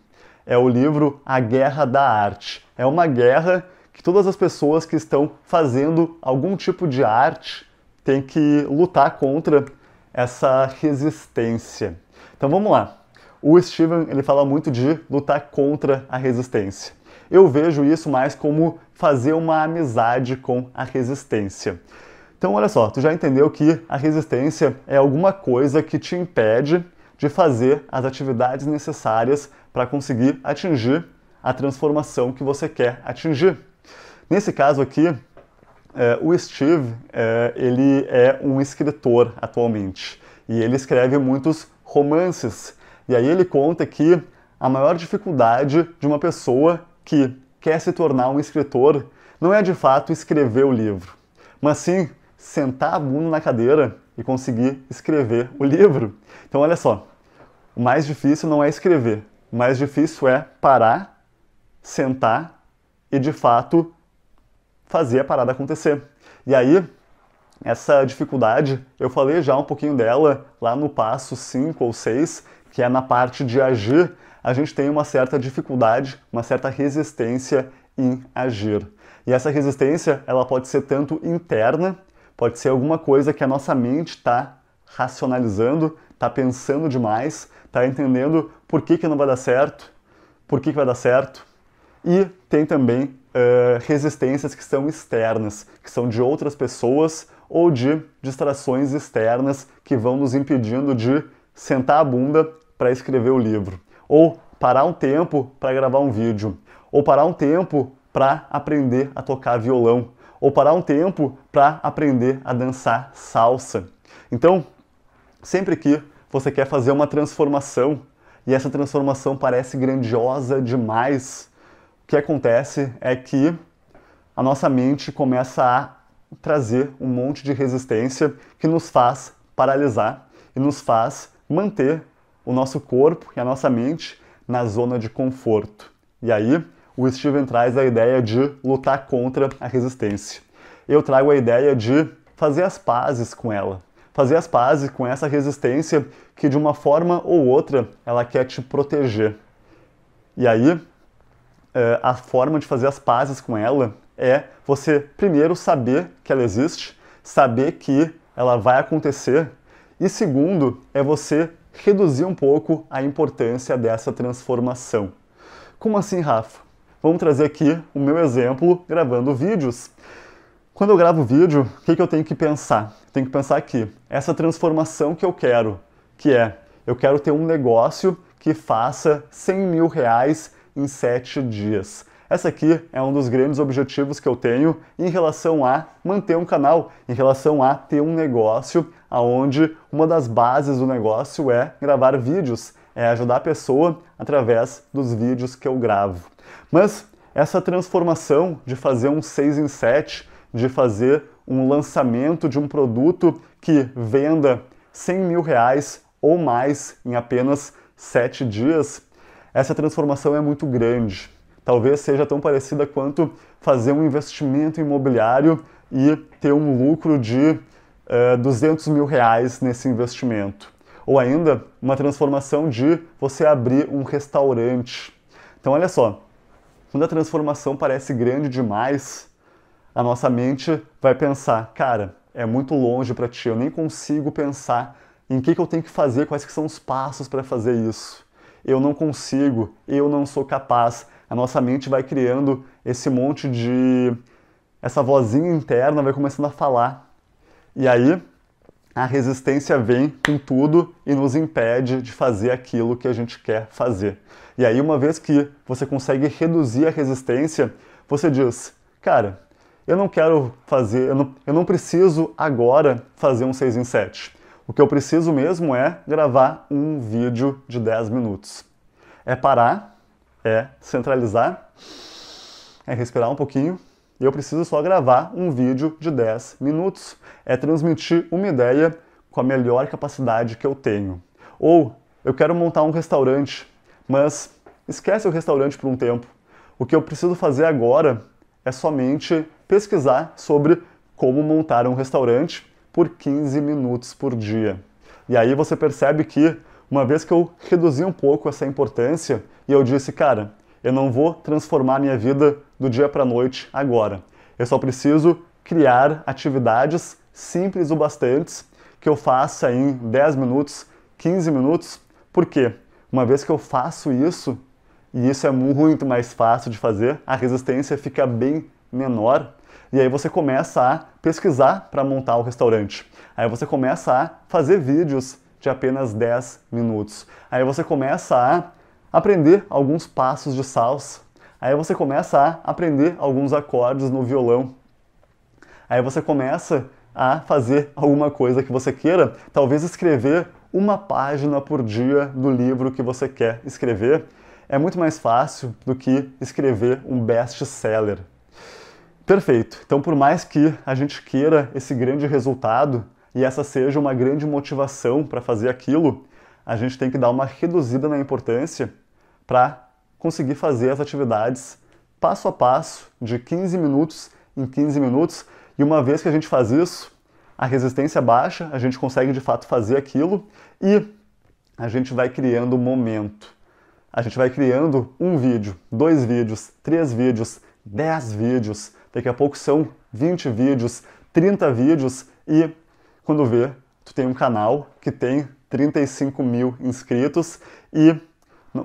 é o livro A Guerra da Arte. É uma guerra que todas as pessoas que estão fazendo algum tipo de arte têm que lutar contra essa resistência. Então vamos lá. O Steven ele fala muito de lutar contra a resistência. Eu vejo isso mais como fazer uma amizade com a resistência. Então olha só, tu já entendeu que a resistência é alguma coisa que te impede de fazer as atividades necessárias para conseguir atingir a transformação que você quer atingir. Nesse caso aqui, é, o Steve é, ele é um escritor atualmente e ele escreve muitos romances. E aí ele conta que a maior dificuldade de uma pessoa que quer se tornar um escritor não é de fato escrever o livro, mas sim sentar a bunda na cadeira e conseguir escrever o livro. Então olha só, o mais difícil não é escrever, o mais difícil é parar, sentar e de fato fazer a parada acontecer. E aí, essa dificuldade, eu falei já um pouquinho dela lá no passo 5 ou 6, que é na parte de agir, a gente tem uma certa dificuldade, uma certa resistência em agir. E essa resistência, ela pode ser tanto interna, pode ser alguma coisa que a nossa mente está racionalizando, está pensando demais, tá entendendo por que, que não vai dar certo, por que, que vai dar certo. E tem também uh, resistências que são externas, que são de outras pessoas ou de distrações externas que vão nos impedindo de sentar a bunda para escrever o livro, ou parar um tempo para gravar um vídeo, ou parar um tempo para aprender a tocar violão, ou parar um tempo para aprender a dançar salsa. Então, sempre que você quer fazer uma transformação e essa transformação parece grandiosa demais, o que acontece é que a nossa mente começa a trazer um monte de resistência que nos faz paralisar e nos faz manter o nosso corpo e a nossa mente na zona de conforto. E aí, o Steven traz a ideia de lutar contra a resistência. Eu trago a ideia de fazer as pazes com ela fazer as pazes com essa resistência que de uma forma ou outra ela quer te proteger. E aí, é, a forma de fazer as pazes com ela é você primeiro saber que ela existe, saber que ela vai acontecer, e segundo, é você reduzir um pouco a importância dessa transformação. Como assim, Rafa? Vamos trazer aqui o meu exemplo gravando vídeos. Quando eu gravo vídeo, o que, que eu tenho que pensar? tenho que pensar que essa transformação que eu quero, que é eu quero ter um negócio que faça 100 mil reais em 7 dias. Essa aqui é um dos grandes objetivos que eu tenho em relação a manter um canal, em relação a ter um negócio aonde uma das bases do negócio é gravar vídeos, é ajudar a pessoa através dos vídeos que eu gravo. Mas essa transformação de fazer um 6 em 7 de fazer um lançamento de um produto que venda 100 mil reais ou mais em apenas 7 dias, essa transformação é muito grande. Talvez seja tão parecida quanto fazer um investimento imobiliário e ter um lucro de uh, eh, 200 mil reais nesse investimento. Ou ainda uma transformação de você abrir um restaurante. Então, olha só, quando a transformação parece grande demais, a nossa mente vai pensar, cara, é muito longe para ti, eu nem consigo pensar em que, que eu tenho que fazer, quais que são os passos para fazer isso. Eu não consigo, eu não sou capaz. A nossa mente vai criando esse monte de. essa vozinha interna vai começando a falar. E aí a resistência vem com tudo e nos impede de fazer aquilo que a gente quer fazer. E aí, uma vez que você consegue reduzir a resistência, você diz: cara, eu não quero fazer, eu não, eu não preciso agora fazer um 6 em 7. O que eu preciso mesmo é gravar um vídeo de 10 minutos. É parar, é centralizar, é respirar um pouquinho. E eu preciso só gravar um vídeo de 10 minutos. É transmitir uma ideia com a melhor capacidade que eu tenho. Ou eu quero montar um restaurante, mas esquece o restaurante por um tempo. O que eu preciso fazer agora é somente pesquisar sobre como montar um restaurante por 15 minutos por dia. E aí você percebe que, uma vez que eu reduzi um pouco essa importância e eu disse, cara, eu não vou transformar minha vida do dia para a noite agora. Eu só preciso criar atividades simples o bastante que eu faça em 10 minutos, 15 minutos. Por quê? Uma vez que eu faço isso, e isso é muito mais fácil de fazer, a resistência fica bem menor. E aí você começa a pesquisar para montar o restaurante. Aí você começa a fazer vídeos de apenas 10 minutos. Aí você começa a aprender alguns passos de salsa. Aí você começa a aprender alguns acordes no violão. Aí você começa a fazer alguma coisa que você queira, talvez escrever uma página por dia do livro que você quer escrever. É muito mais fácil do que escrever um best-seller. Perfeito. Então, por mais que a gente queira esse grande resultado e essa seja uma grande motivação para fazer aquilo, a gente tem que dar uma reduzida na importância para conseguir fazer as atividades passo a passo, de 15 minutos em 15 minutos. E uma vez que a gente faz isso, a resistência baixa, a gente consegue de fato fazer aquilo e a gente vai criando momento. A gente vai criando um vídeo, dois vídeos, três vídeos, dez vídeos Daqui a pouco são 20 vídeos, 30 vídeos e quando vê, tu tem um canal que tem 35 mil inscritos e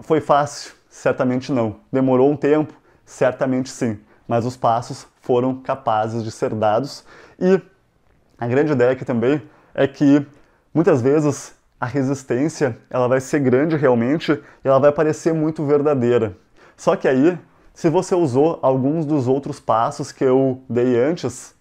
foi fácil? Certamente não. Demorou um tempo? Certamente sim. Mas os passos foram capazes de ser dados e a grande ideia aqui também é que muitas vezes a resistência ela vai ser grande realmente e ela vai parecer muito verdadeira. Só que aí se você usou alguns dos outros passos que eu dei antes,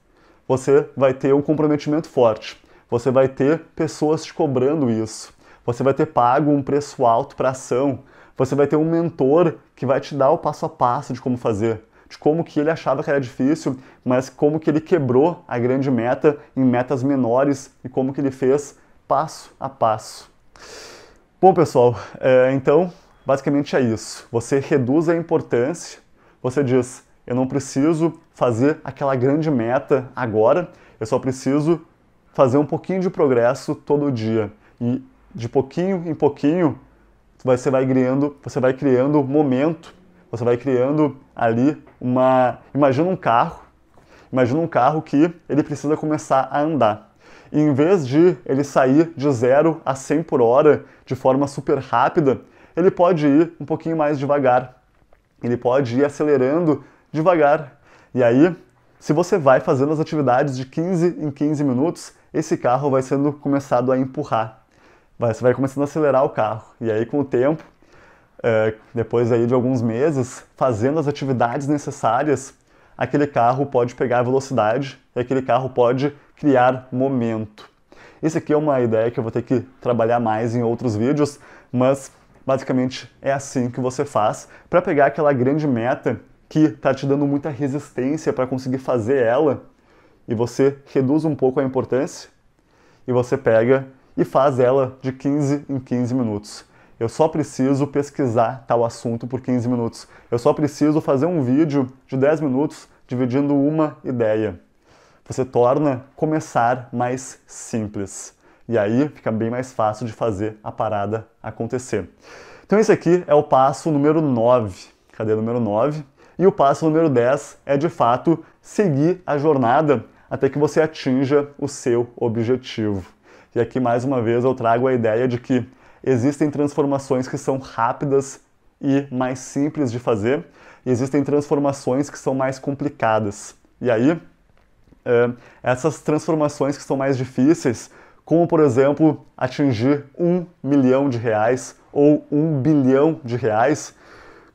você vai ter um comprometimento forte. Você vai ter pessoas te cobrando isso. Você vai ter pago um preço alto para ação. Você vai ter um mentor que vai te dar o passo a passo de como fazer, de como que ele achava que era difícil, mas como que ele quebrou a grande meta em metas menores e como que ele fez passo a passo. Bom, pessoal, é, então basicamente é isso. Você reduz a importância você diz: eu não preciso fazer aquela grande meta agora, eu só preciso fazer um pouquinho de progresso todo dia. E de pouquinho em pouquinho, você vai criando, você vai criando momento, você vai criando ali uma, imagina um carro, imagina um carro que ele precisa começar a andar. E em vez de ele sair de 0 a 100 por hora de forma super rápida, ele pode ir um pouquinho mais devagar, ele pode ir acelerando devagar. E aí, se você vai fazendo as atividades de 15 em 15 minutos, esse carro vai sendo começado a empurrar. Você vai começando a acelerar o carro. E aí, com o tempo, é, depois aí de alguns meses, fazendo as atividades necessárias, aquele carro pode pegar velocidade e aquele carro pode criar momento. Esse aqui é uma ideia que eu vou ter que trabalhar mais em outros vídeos, mas Basicamente é assim que você faz para pegar aquela grande meta que está te dando muita resistência para conseguir fazer ela e você reduz um pouco a importância e você pega e faz ela de 15 em 15 minutos. Eu só preciso pesquisar tal assunto por 15 minutos. Eu só preciso fazer um vídeo de 10 minutos dividindo uma ideia. Você torna começar mais simples. E aí fica bem mais fácil de fazer a parada acontecer. Então esse aqui é o passo número 9. Cadê o número 9? E o passo número 10 é de fato seguir a jornada até que você atinja o seu objetivo. E aqui mais uma vez eu trago a ideia de que existem transformações que são rápidas e mais simples de fazer, e existem transformações que são mais complicadas. E aí, eh, essas transformações que são mais difíceis, como por exemplo atingir um milhão de reais ou um bilhão de reais.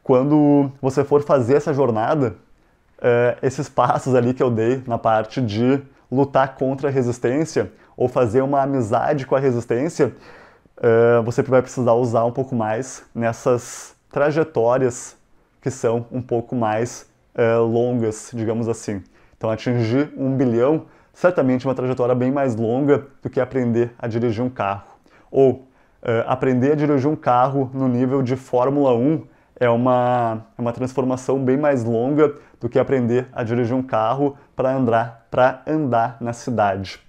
Quando você for fazer essa jornada, é, esses passos ali que eu dei na parte de lutar contra a resistência ou fazer uma amizade com a resistência, é, você vai precisar usar um pouco mais nessas trajetórias que são um pouco mais é, longas, digamos assim. Então, atingir um bilhão certamente uma trajetória bem mais longa do que aprender a dirigir um carro. Ou uh, aprender a dirigir um carro no nível de Fórmula 1 é uma, é uma transformação bem mais longa do que aprender a dirigir um carro para andar, andar na cidade.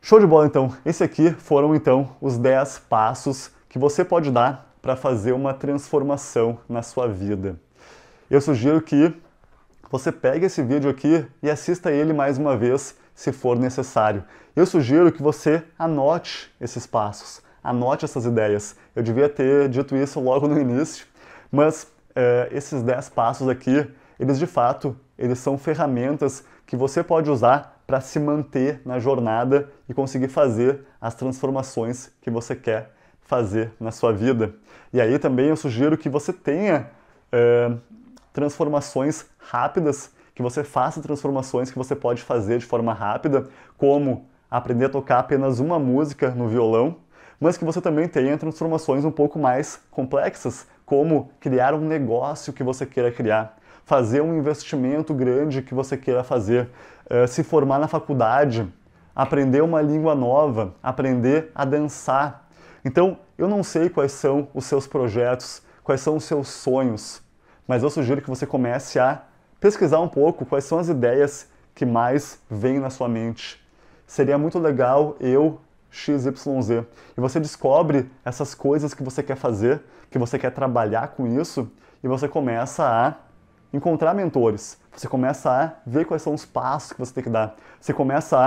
Show de bola então. Esse aqui foram então os 10 passos que você pode dar para fazer uma transformação na sua vida. Eu sugiro que você pegue esse vídeo aqui e assista ele mais uma vez se for necessário. Eu sugiro que você anote esses passos, anote essas ideias. Eu devia ter dito isso logo no início, mas é, esses 10 passos aqui, eles de fato, eles são ferramentas que você pode usar para se manter na jornada e conseguir fazer as transformações que você quer fazer na sua vida. E aí também eu sugiro que você tenha é, transformações rápidas que você faça transformações que você pode fazer de forma rápida, como aprender a tocar apenas uma música no violão, mas que você também tenha transformações um pouco mais complexas, como criar um negócio que você queira criar, fazer um investimento grande que você queira fazer, eh, se formar na faculdade, aprender uma língua nova, aprender a dançar. Então, eu não sei quais são os seus projetos, quais são os seus sonhos, mas eu sugiro que você comece a pesquisar um pouco quais são as ideias que mais vêm na sua mente. Seria muito legal eu XYZ. E você descobre essas coisas que você quer fazer, que você quer trabalhar com isso, e você começa a encontrar mentores. Você começa a ver quais são os passos que você tem que dar. Você começa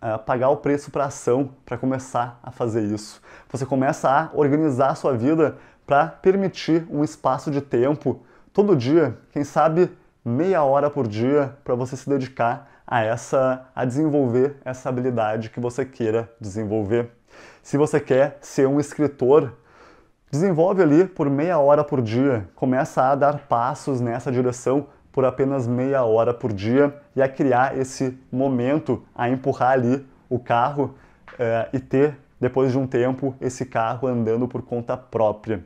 a, a pagar o preço para ação, para começar a fazer isso. Você começa a organizar a sua vida para permitir um espaço de tempo todo dia, quem sabe meia hora por dia para você se dedicar a essa a desenvolver essa habilidade que você queira desenvolver. Se você quer ser um escritor, desenvolve ali por meia hora por dia, começa a dar passos nessa direção por apenas meia hora por dia e a criar esse momento a empurrar ali o carro eh, e ter depois de um tempo esse carro andando por conta própria.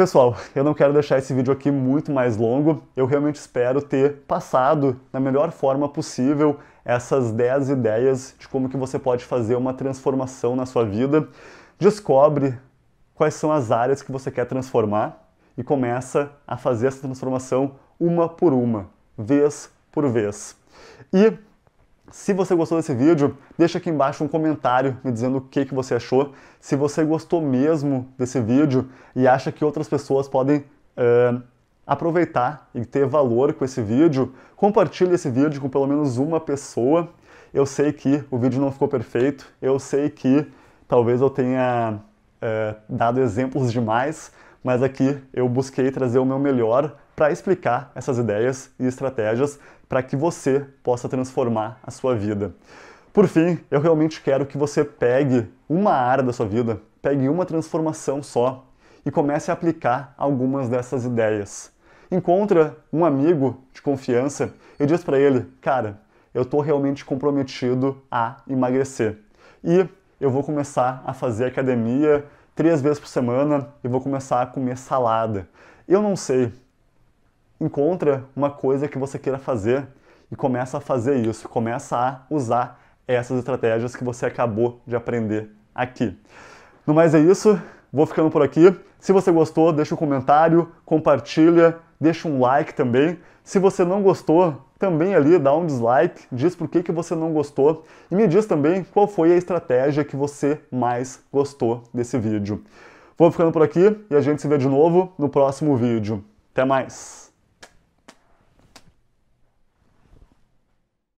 Pessoal, eu não quero deixar esse vídeo aqui muito mais longo. Eu realmente espero ter passado na melhor forma possível essas 10 ideias de como que você pode fazer uma transformação na sua vida. Descobre quais são as áreas que você quer transformar e começa a fazer essa transformação uma por uma, vez por vez. E se você gostou desse vídeo, deixa aqui embaixo um comentário me dizendo o que, que você achou. Se você gostou mesmo desse vídeo e acha que outras pessoas podem uh, aproveitar e ter valor com esse vídeo, compartilhe esse vídeo com pelo menos uma pessoa. Eu sei que o vídeo não ficou perfeito, eu sei que talvez eu tenha uh, dado exemplos demais, mas aqui eu busquei trazer o meu melhor para explicar essas ideias e estratégias para que você possa transformar a sua vida. Por fim, eu realmente quero que você pegue uma área da sua vida, pegue uma transformação só e comece a aplicar algumas dessas ideias. Encontra um amigo de confiança e diz para ele: "Cara, eu estou realmente comprometido a emagrecer. E eu vou começar a fazer academia três vezes por semana e vou começar a comer salada. Eu não sei encontra uma coisa que você queira fazer e começa a fazer isso, começa a usar essas estratégias que você acabou de aprender aqui. No mais é isso, vou ficando por aqui. Se você gostou, deixa um comentário, compartilha, deixa um like também. Se você não gostou, também ali dá um dislike, diz por que, que você não gostou e me diz também qual foi a estratégia que você mais gostou desse vídeo. Vou ficando por aqui e a gente se vê de novo no próximo vídeo. Até mais!